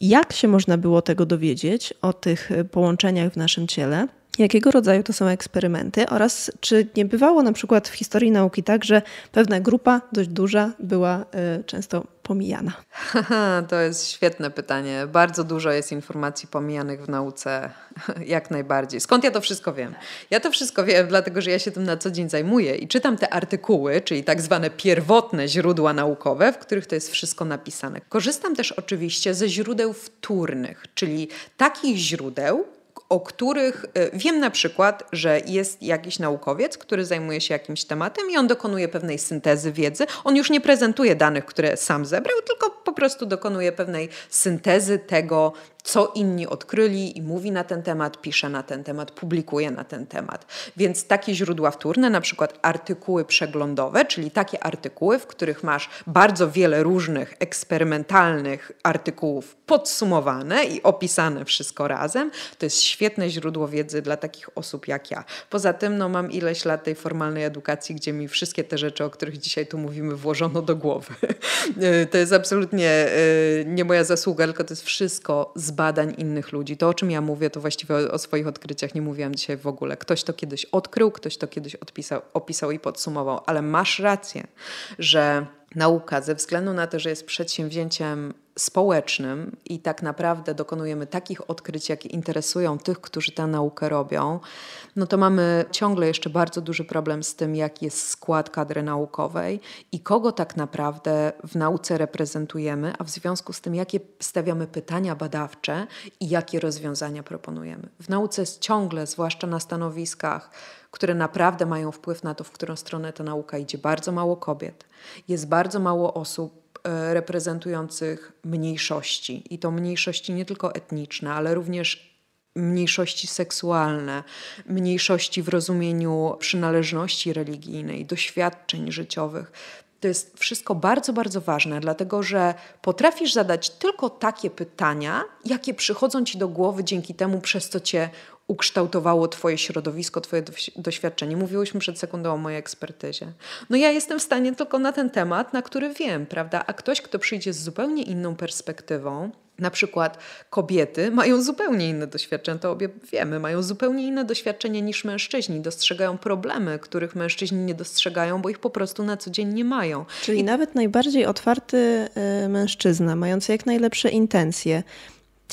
Speaker 1: Jak się można było tego dowiedzieć o tych połączeniach w naszym ciele? Jakiego rodzaju to są eksperymenty oraz czy nie bywało na przykład w historii nauki tak, że pewna grupa dość duża była y, często pomijana?
Speaker 2: to jest świetne pytanie. Bardzo dużo jest informacji pomijanych w nauce, *laughs* jak najbardziej. Skąd ja to wszystko wiem? Ja to wszystko wiem, dlatego że ja się tym na co dzień zajmuję i czytam te artykuły, czyli tak zwane pierwotne źródła naukowe, w których to jest wszystko napisane. Korzystam też oczywiście ze źródeł wtórnych, czyli takich źródeł, o których e, wiem na przykład, że jest jakiś naukowiec, który zajmuje się jakimś tematem i on dokonuje pewnej syntezy wiedzy. On już nie prezentuje danych, które sam zebrał, tylko po prostu dokonuje pewnej syntezy tego, co inni odkryli i mówi na ten temat, pisze na ten temat, publikuje na ten temat. Więc takie źródła wtórne, na przykład artykuły przeglądowe, czyli takie artykuły, w których masz bardzo wiele różnych eksperymentalnych artykułów podsumowane i opisane wszystko razem, to jest świetne źródło wiedzy dla takich osób jak ja. Poza tym no, mam ileś lat tej formalnej edukacji, gdzie mi wszystkie te rzeczy, o których dzisiaj tu mówimy, włożono do głowy. *laughs* to jest absolutnie e, nie moja zasługa, tylko to jest wszystko z badań innych ludzi. To, o czym ja mówię, to właściwie o, o swoich odkryciach nie mówiłam dzisiaj w ogóle. Ktoś to kiedyś odkrył, ktoś to kiedyś odpisał, opisał i podsumował, ale masz rację, że nauka ze względu na to, że jest przedsięwzięciem społecznym i tak naprawdę dokonujemy takich odkryć, jakie interesują tych, którzy tę naukę robią, no to mamy ciągle jeszcze bardzo duży problem z tym, jaki jest skład kadry naukowej i kogo tak naprawdę w nauce reprezentujemy, a w związku z tym, jakie stawiamy pytania badawcze i jakie rozwiązania proponujemy. W nauce jest ciągle, zwłaszcza na stanowiskach, które naprawdę mają wpływ na to, w którą stronę ta nauka idzie, bardzo mało kobiet, jest bardzo mało osób, E, reprezentujących mniejszości. I to mniejszości nie tylko etniczne, ale również mniejszości seksualne, mniejszości w rozumieniu przynależności religijnej, doświadczeń życiowych. To jest wszystko bardzo, bardzo ważne, dlatego że potrafisz zadać tylko takie pytania, jakie przychodzą ci do głowy dzięki temu, przez co cię ukształtowało Twoje środowisko, Twoje doświadczenie. Mówiłyśmy przed sekundą o mojej ekspertyzie. No ja jestem w stanie tylko na ten temat, na który wiem, prawda? A ktoś, kto przyjdzie z zupełnie inną perspektywą, na przykład kobiety mają zupełnie inne doświadczenia, to obie wiemy, mają zupełnie inne doświadczenia niż mężczyźni. Dostrzegają problemy, których mężczyźni nie dostrzegają, bo ich po prostu na co dzień nie mają.
Speaker 1: Czyli I... nawet najbardziej otwarty y, mężczyzna, mający jak najlepsze intencje,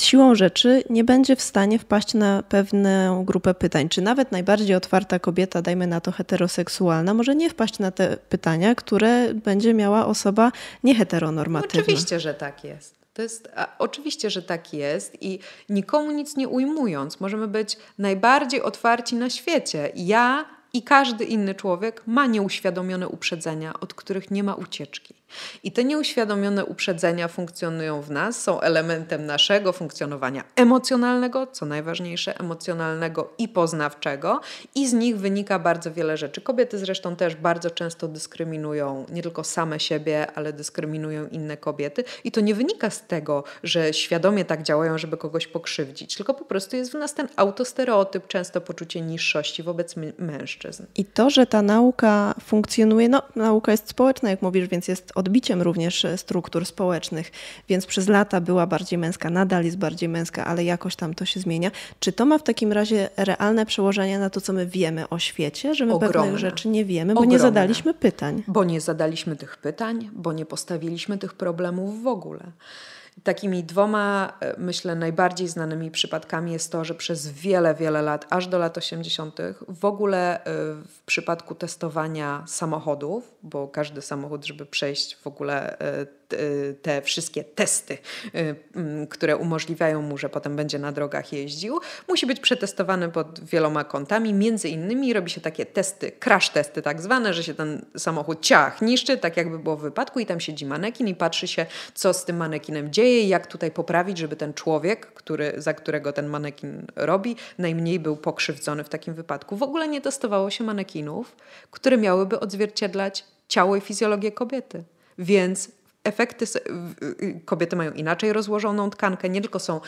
Speaker 1: siłą rzeczy nie będzie w stanie wpaść na pewną grupę pytań. Czy nawet najbardziej otwarta kobieta, dajmy na to heteroseksualna, może nie wpaść na te pytania, które będzie miała osoba nieheteronormatywna. Oczywiście,
Speaker 2: że tak jest. To jest oczywiście, że tak jest i nikomu nic nie ujmując, możemy być najbardziej otwarci na świecie. Ja i każdy inny człowiek ma nieuświadomione uprzedzenia, od których nie ma ucieczki. I te nieuświadomione uprzedzenia funkcjonują w nas, są elementem naszego funkcjonowania emocjonalnego, co najważniejsze, emocjonalnego i poznawczego, i z nich wynika bardzo wiele rzeczy. Kobiety zresztą też bardzo często dyskryminują nie tylko same siebie, ale dyskryminują inne kobiety, i to nie wynika z tego, że świadomie tak działają, żeby kogoś pokrzywdzić, tylko po prostu jest w nas ten autostereotyp, często poczucie niższości wobec mężczyzn.
Speaker 1: I to, że ta nauka funkcjonuje, no nauka jest społeczna, jak mówisz, więc jest odbiciem również e, struktur społecznych, więc przez lata była bardziej męska, nadal jest bardziej męska, ale jakoś tam to się zmienia. Czy to ma w takim razie
Speaker 2: realne przełożenie na to, co my wiemy o świecie, że my Ogromne. pewnych rzeczy
Speaker 1: nie wiemy, bo Ogromne. nie zadaliśmy
Speaker 2: pytań? Bo nie zadaliśmy tych pytań, bo nie postawiliśmy tych problemów w ogóle. Takimi dwoma, e, myślę, najbardziej znanymi przypadkami jest to, że przez wiele, wiele lat, aż do lat 80., w ogóle e, w przypadku testowania samochodów, bo każdy samochód, żeby przejść w ogóle e, te wszystkie testy, y, mm, które umożliwiają mu, że potem będzie na drogach jeździł, musi być przetestowany pod wieloma kątami. Między innymi robi się takie testy, crash testy tak zwane, że się ten samochód ciach niszczy, tak jakby było w wypadku i tam siedzi manekin i patrzy się, co z tym manekinem dzieje i jak tutaj poprawić, żeby ten człowiek, który, za którego ten manekin robi, najmniej był pokrzywdzony w takim wypadku. W ogóle nie testowało się manekinów, które miałyby odzwierciedlać ciało i fizjologię kobiety. Więc efekty, y, y, kobiety mają inaczej rozłożoną tkankę, nie tylko są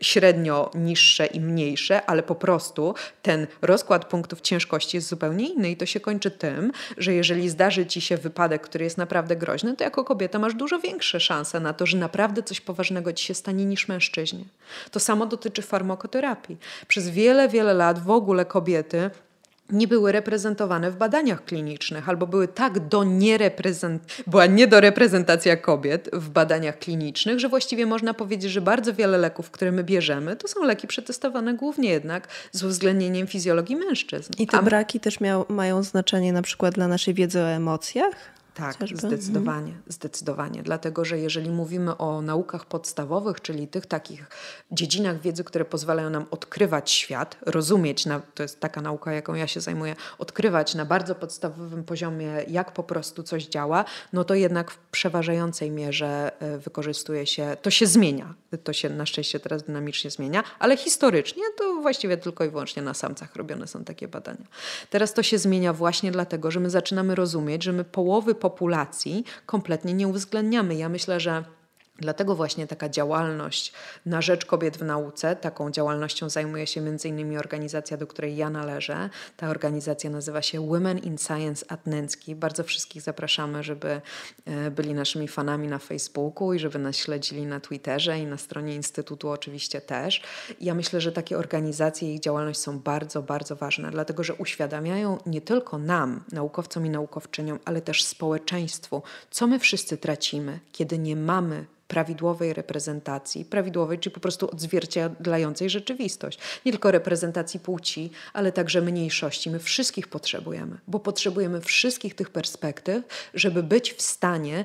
Speaker 2: średnio niższe i mniejsze, ale po prostu ten rozkład punktów ciężkości jest zupełnie inny i to się kończy tym, że jeżeli zdarzy ci się wypadek, który jest naprawdę groźny, to jako kobieta masz dużo większe szanse na to, że naprawdę coś poważnego ci się stanie niż mężczyźnie. To samo dotyczy farmakoterapii. Przez wiele, wiele lat w ogóle kobiety nie były reprezentowane w badaniach klinicznych, albo były tak do niereprezent... była niedoreprezentacja kobiet w badaniach klinicznych, że właściwie można powiedzieć, że bardzo wiele leków, które my bierzemy, to są leki przetestowane głównie jednak z uwzględnieniem fizjologii mężczyzn. I te
Speaker 1: braki też miał, mają znaczenie na przykład dla naszej wiedzy o
Speaker 2: emocjach? Tak, Chociażby. Mhm. zdecydowanie, zdecydowanie. Dlatego, że jeżeli mówimy o naukach podstawowych, czyli tych takich dziedzinach wiedzy, które pozwalają nam odkrywać świat, rozumieć, na, to jest taka nauka, jaką ja się zajmuję, odkrywać na bardzo podstawowym poziomie, jak po prostu coś działa, no to jednak w przeważającej mierze e, wykorzystuje się, to się zmienia. To się na szczęście teraz dynamicznie zmienia, ale historycznie to właściwie tylko i wyłącznie na samcach robione są takie badania. Teraz to się zmienia właśnie dlatego, że my zaczynamy rozumieć, że my połowy populacji kompletnie nie uwzględniamy. Ja myślę, że Dlatego właśnie taka działalność na rzecz kobiet w nauce, taką działalnością zajmuje się m.in. organizacja, do której ja należę. Ta organizacja nazywa się Women in Science Atnęcki. Bardzo wszystkich zapraszamy, żeby e, byli naszymi fanami na Facebooku i żeby nas śledzili na Twitterze i na stronie Instytutu oczywiście też. Ja myślę, że takie organizacje i ich działalność są bardzo, bardzo ważne, dlatego że uświadamiają nie tylko nam, naukowcom i naukowczyniom, ale też społeczeństwu, co my wszyscy tracimy, kiedy nie mamy prawidłowej reprezentacji, prawidłowej, czyli po prostu odzwierciedlającej rzeczywistość. Nie tylko reprezentacji płci, ale także mniejszości. My wszystkich potrzebujemy, bo potrzebujemy wszystkich tych perspektyw, żeby być w stanie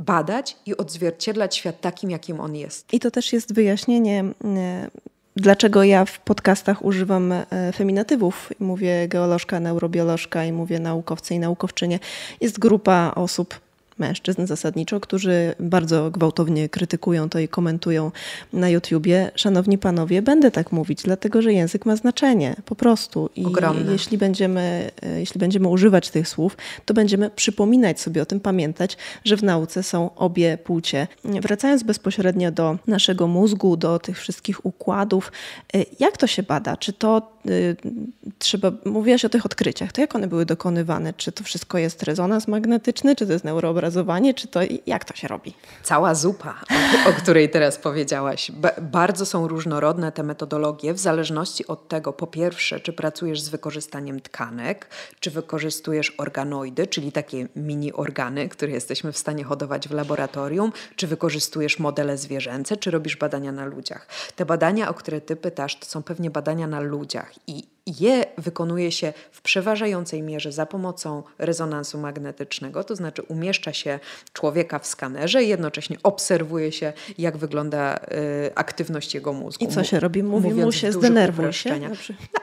Speaker 2: badać i odzwierciedlać świat takim, jakim on jest.
Speaker 1: I to też jest wyjaśnienie. Y, dlaczego ja w podcastach używam y, feminatywów? Mówię geolożka, neurobiolożka i mówię naukowcy i naukowczynie. Jest grupa osób mężczyzn zasadniczo, którzy bardzo gwałtownie krytykują to i komentują na YouTubie. Szanowni panowie, będę tak mówić, dlatego że język ma znaczenie po prostu. I Ogromne. jeśli będziemy, e, jeśli będziemy używać tych słów, to będziemy przypominać sobie o tym, pamiętać, że w nauce są obie płcie. Wracając bezpośrednio do naszego mózgu, do tych wszystkich układów, e, jak to się bada? Czy to y, trzeba, mówiłaś o tych odkryciach, to jak one były dokonywane? Czy to wszystko jest
Speaker 2: rezonans magnetyczny, czy to jest neuroobraz czy to jak to się robi? Cała zupa, o, której teraz powiedziałaś. bardzo są różnorodne te metodologie w zależności od tego, po pierwsze, czy pracujesz z wykorzystaniem tkanek, czy wykorzystujesz organoidy, czyli takie mini organy, które jesteśmy w stanie hodować w laboratorium, czy wykorzystujesz modele zwierzęce, czy robisz badania na ludziach. Te badania, o które ty pytasz, to są pewnie badania na ludziach i je wykonuje się w przeważającej mierze za pomocą rezonansu magnetycznego, to znaczy umieszcza się człowieka w skanerze i jednocześnie obserwuje się, jak wygląda y, aktywność jego mózgu. I co się robi? Mówi mu się zdenerwuj się. No,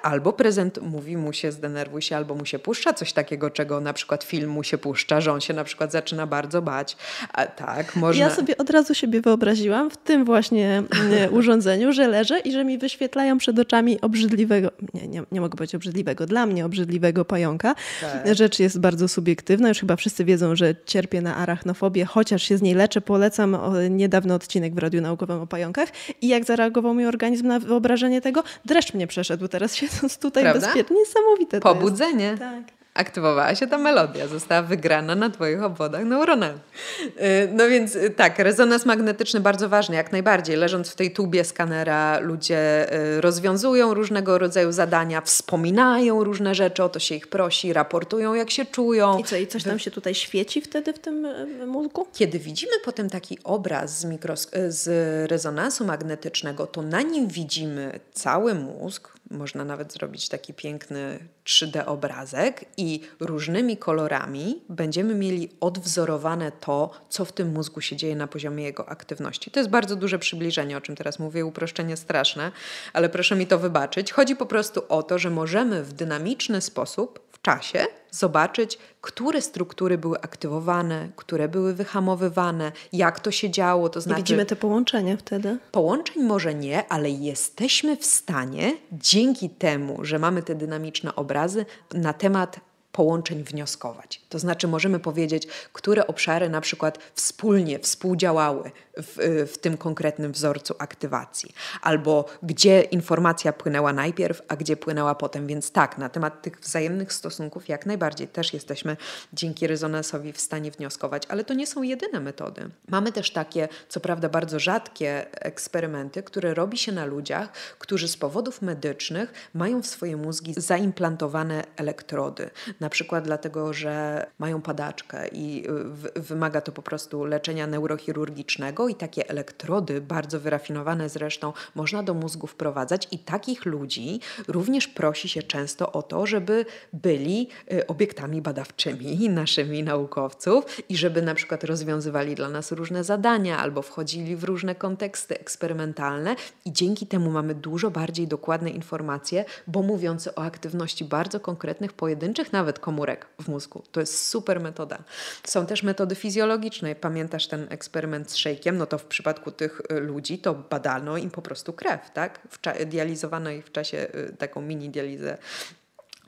Speaker 2: albo prezent mówi mu się zdenerwuj się, albo mu się puszcza coś takiego, czego na przykład film mu się puszcza, że on się na przykład zaczyna bardzo bać. A, tak, można... Ja sobie
Speaker 1: od razu siebie wyobraziłam w tym właśnie y, urządzeniu, że leżę i że mi wyświetlają przed oczami obrzydliwego... Nie, nie, nie nie mogę powiedzieć obrzydliwego, dla mnie obrzydliwego pająka. Tak. Rzecz jest bardzo subiektywna. Już chyba wszyscy wiedzą, że cierpię na arachnofobię, chociaż się z niej leczę. Polecam niedawno odcinek w Radiu Naukowym o pająkach. I jak zareagował mój organizm na wyobrażenie tego, dreszcz mnie przeszedł teraz
Speaker 2: siedząc tutaj Prawda? bezpiecznie. Niesamowite Pobudzenie. to Pobudzenie. Tak aktywowała się ta melodia, została wygrana na Twoich obwodach neuronalnych. Y, no więc y, tak, rezonans magnetyczny bardzo ważny, jak najbardziej. Leżąc w tej tubie skanera, ludzie y, rozwiązują różnego rodzaju zadania, wspominają różne rzeczy, o to się ich prosi, raportują, jak się czują. I co, i coś tam się tutaj świeci wtedy w tym mózgu? Kiedy widzimy potem taki obraz z, mikros- z rezonansu magnetycznego, to na nim widzimy cały mózg, można nawet zrobić taki piękny 3D obrazek i różnymi kolorami będziemy mieli odwzorowane to, co w tym mózgu się dzieje na poziomie jego aktywności. To jest bardzo duże przybliżenie, o czym teraz mówię, uproszczenie straszne, ale proszę mi to wybaczyć. Chodzi po prostu o to, że możemy w dynamiczny sposób, w czasie, zobaczyć, które struktury były aktywowane, które były wyhamowywane, jak to się działo. To znaczy, I widzimy te połączenia wtedy? Połączeń może nie, ale jesteśmy w stanie dzięki temu, że mamy te dynamiczne obrazy na temat połączeń wnioskować. To znaczy możemy powiedzieć, które obszary na przykład wspólnie współdziałały w, y, w tym konkretnym wzorcu aktywacji, albo gdzie informacja płynęła najpierw, a gdzie płynęła potem. Więc tak, na temat tych wzajemnych stosunków jak najbardziej też jesteśmy dzięki rezonansowi w stanie wnioskować, ale to nie są jedyne metody. Mamy też takie, co prawda bardzo rzadkie eksperymenty, które robi się na ludziach, którzy z powodów medycznych mają w swoje mózgi zaimplantowane elektrody. Na przykład dlatego, że mają padaczkę i y, wymaga to po prostu leczenia neurochirurgicznego i takie elektrody, bardzo wyrafinowane zresztą, można do mózgu wprowadzać i takich ludzi również prosi się często o to, żeby byli y, obiektami badawczymi *laughs* naszymi naukowców i żeby na przykład rozwiązywali dla nas różne zadania albo wchodzili w różne konteksty eksperymentalne i dzięki temu mamy dużo bardziej dokładne informacje, bo mówiące o aktywności bardzo konkretnych, pojedynczych nawet komórek w mózgu. To jest super metoda. Są też metody fizjologiczne. Pamiętasz ten eksperyment z szejkiem? no to w przypadku tych y, ludzi to badano im po prostu krew, tak? W dializowano ich w czasie y, taką mini dializę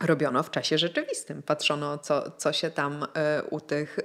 Speaker 2: robiono w czasie rzeczywistym. Patrzono, co, co się tam y, u tych y,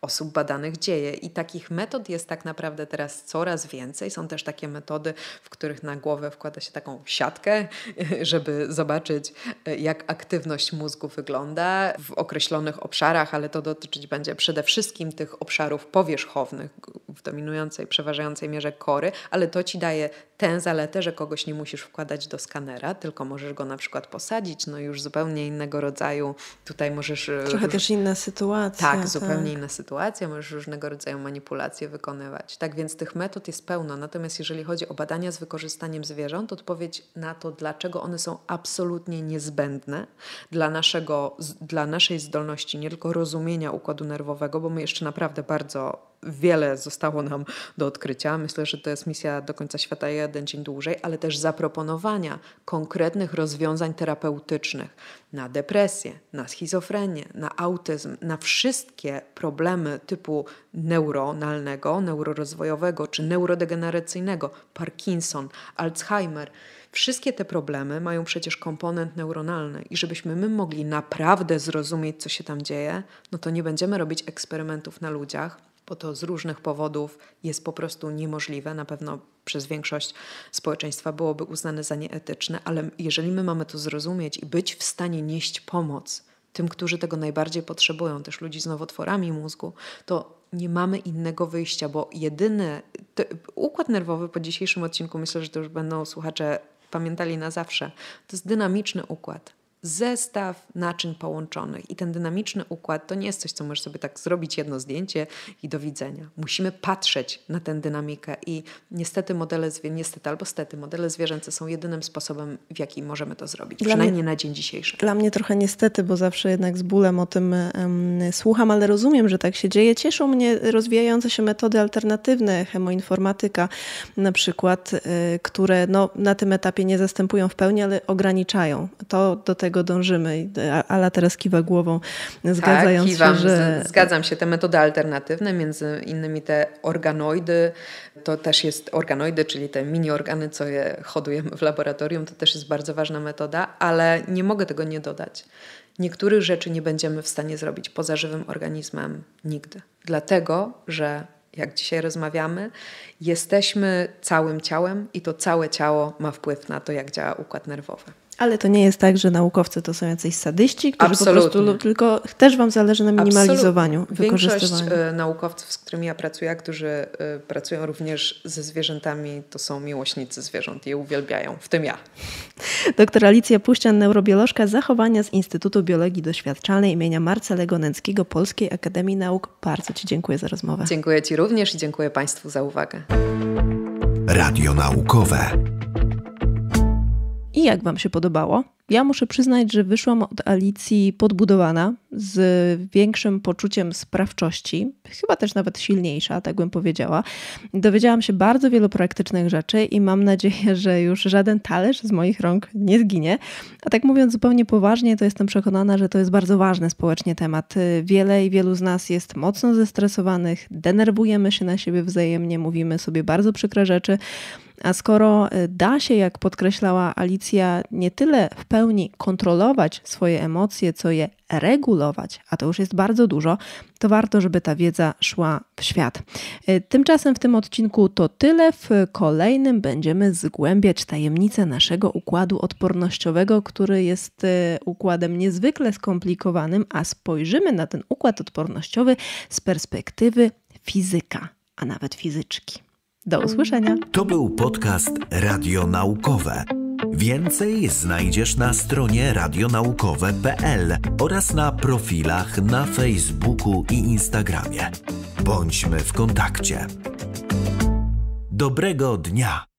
Speaker 2: osób badanych dzieje. I takich metod jest tak naprawdę teraz coraz więcej. Są też takie metody, w których na głowę wkłada się taką siatkę, *laughs* żeby zobaczyć, e, jak aktywność mózgu wygląda w określonych obszarach, ale to dotyczyć będzie przede wszystkim tych obszarów powierzchownych, w dominującej, przeważającej mierze kory, ale to ci daje tę zaletę, że kogoś nie musisz wkładać do skanera, tylko możesz go na przykład posadzić, no już zupełnie innego rodzaju, tutaj możesz... E, Trochę róż... też
Speaker 1: inna sytuacja. Tak, tak, zupełnie inna
Speaker 2: sytuacja, możesz różnego rodzaju manipulacje wykonywać. Tak więc tych metod jest pełno, natomiast jeżeli chodzi o badania z wykorzystaniem zwierząt, odpowiedź na to, dlaczego one są absolutnie niezbędne dla, naszego, dla naszej zdolności, nie tylko rozumienia układu nerwowego, bo my jeszcze naprawdę bardzo wiele zostało nam do odkrycia. Myślę, że to jest misja do końca świata jeden dzień dłużej, ale też zaproponowania konkretnych rozwiązań terapeutycznych na depresję, na schizofrenię, na autyzm, na wszystkie problemy typu neuronalnego, neurorozwojowego czy neurodegeneracyjnego, Parkinson, Alzheimer. Wszystkie te problemy mają przecież komponent neuronalny i żebyśmy my mogli naprawdę zrozumieć, co się tam dzieje, no to nie będziemy robić eksperymentów na ludziach, bo to z różnych powodów jest po prostu niemożliwe. Na pewno przez większość społeczeństwa byłoby uznane za nieetyczne, ale jeżeli my mamy to zrozumieć i być w stanie nieść pomoc tym, którzy tego najbardziej potrzebują, też ludzi z nowotworami mózgu, to nie mamy innego wyjścia, bo jedyny układ nerwowy po dzisiejszym odcinku, myślę, że to już będą słuchacze pamiętali na zawsze, to jest dynamiczny układ zestaw naczyń połączonych. I ten dynamiczny układ to nie jest coś, co możesz sobie tak zrobić jedno zdjęcie i do widzenia. Musimy patrzeć na tę dynamikę i niestety modele, niestety albo stety, modele zwierzęce są jedynym sposobem, w jaki możemy to zrobić. Dla przynajmniej mnie, na dzień dzisiejszy.
Speaker 1: Dla mnie trochę niestety, bo zawsze jednak z bólem o tym um, słucham, ale rozumiem, że tak się dzieje. Cieszą mnie rozwijające się metody alternatywne, chemoinformatyka na przykład, y, które no, na tym etapie nie zastępują w pełni, ale ograniczają. To do tego tego dążymy. E, Ala teraz kiwa głową, tak, zgadzając tak, kiwam, się, że... Zgadzam
Speaker 2: się, te metody alternatywne, między innymi te organoidy, to też jest organoidy, czyli te mini organy, co je hodujemy w laboratorium, to też jest bardzo ważna metoda, ale nie mogę tego nie dodać. Niektórych rzeczy nie będziemy w stanie zrobić poza żywym organizmem nigdy. Dlatego, że jak dzisiaj rozmawiamy, jesteśmy całym ciałem i to całe ciało ma wpływ na to, jak działa układ nerwowy. Ale to
Speaker 1: nie jest tak, że naukowcy to są jacyś sadyści, którzy Absolutnie. po prostu tylko też wam zależy na minimalizowaniu wykorzystywania. wykorzystywaniu. Większość
Speaker 2: e, naukowców, z którymi ja pracuję, którzy e, pracują również ze zwierzętami, to są miłośnicy zwierząt je uwielbiają, w tym ja.
Speaker 1: *laughs* Doktor Alicja Puścian, neurobiolożka zachowania z Instytutu Biologii Doświadczalnej imienia Marcelego Nęckiego Polskiej Akademii Nauk. Bardzo Ci dziękuję za rozmowę.
Speaker 2: Dziękuję Ci również i dziękuję Państwu za uwagę. Radio Naukowe
Speaker 1: i jak Wam się podobało ja muszę przyznać, że wyszłam od Alicji podbudowana, z większym poczuciem sprawczości, chyba też nawet silniejsza, tak bym powiedziała. Dowiedziałam się bardzo wielu praktycznych rzeczy i mam nadzieję, że już żaden talerz z moich rąk nie zginie. A tak mówiąc zupełnie poważnie, to jestem przekonana, że to jest bardzo ważny społecznie temat. Wiele i wielu z nas jest mocno zestresowanych, denerwujemy się na siebie wzajemnie, mówimy sobie bardzo przykre rzeczy. A skoro da się, jak podkreślała Alicja, nie tyle w pełni kontrolować swoje emocje, co je regulować, a to już jest bardzo dużo, to warto, żeby ta wiedza szła w świat. E, tymczasem w tym odcinku to tyle. W kolejnym będziemy zgłębiać tajemnicę naszego układu odpornościowego, który jest e, układem niezwykle skomplikowanym, a spojrzymy na ten układ odpornościowy z perspektywy fizyka, a nawet fizyczki. Do usłyszenia.
Speaker 2: To był podcast Radio Naukowe. Więcej znajdziesz na stronie radionaukowe.pl oraz na profilach na Facebooku i Instagramie. Bądźmy w kontakcie.
Speaker 1: Dobrego dnia!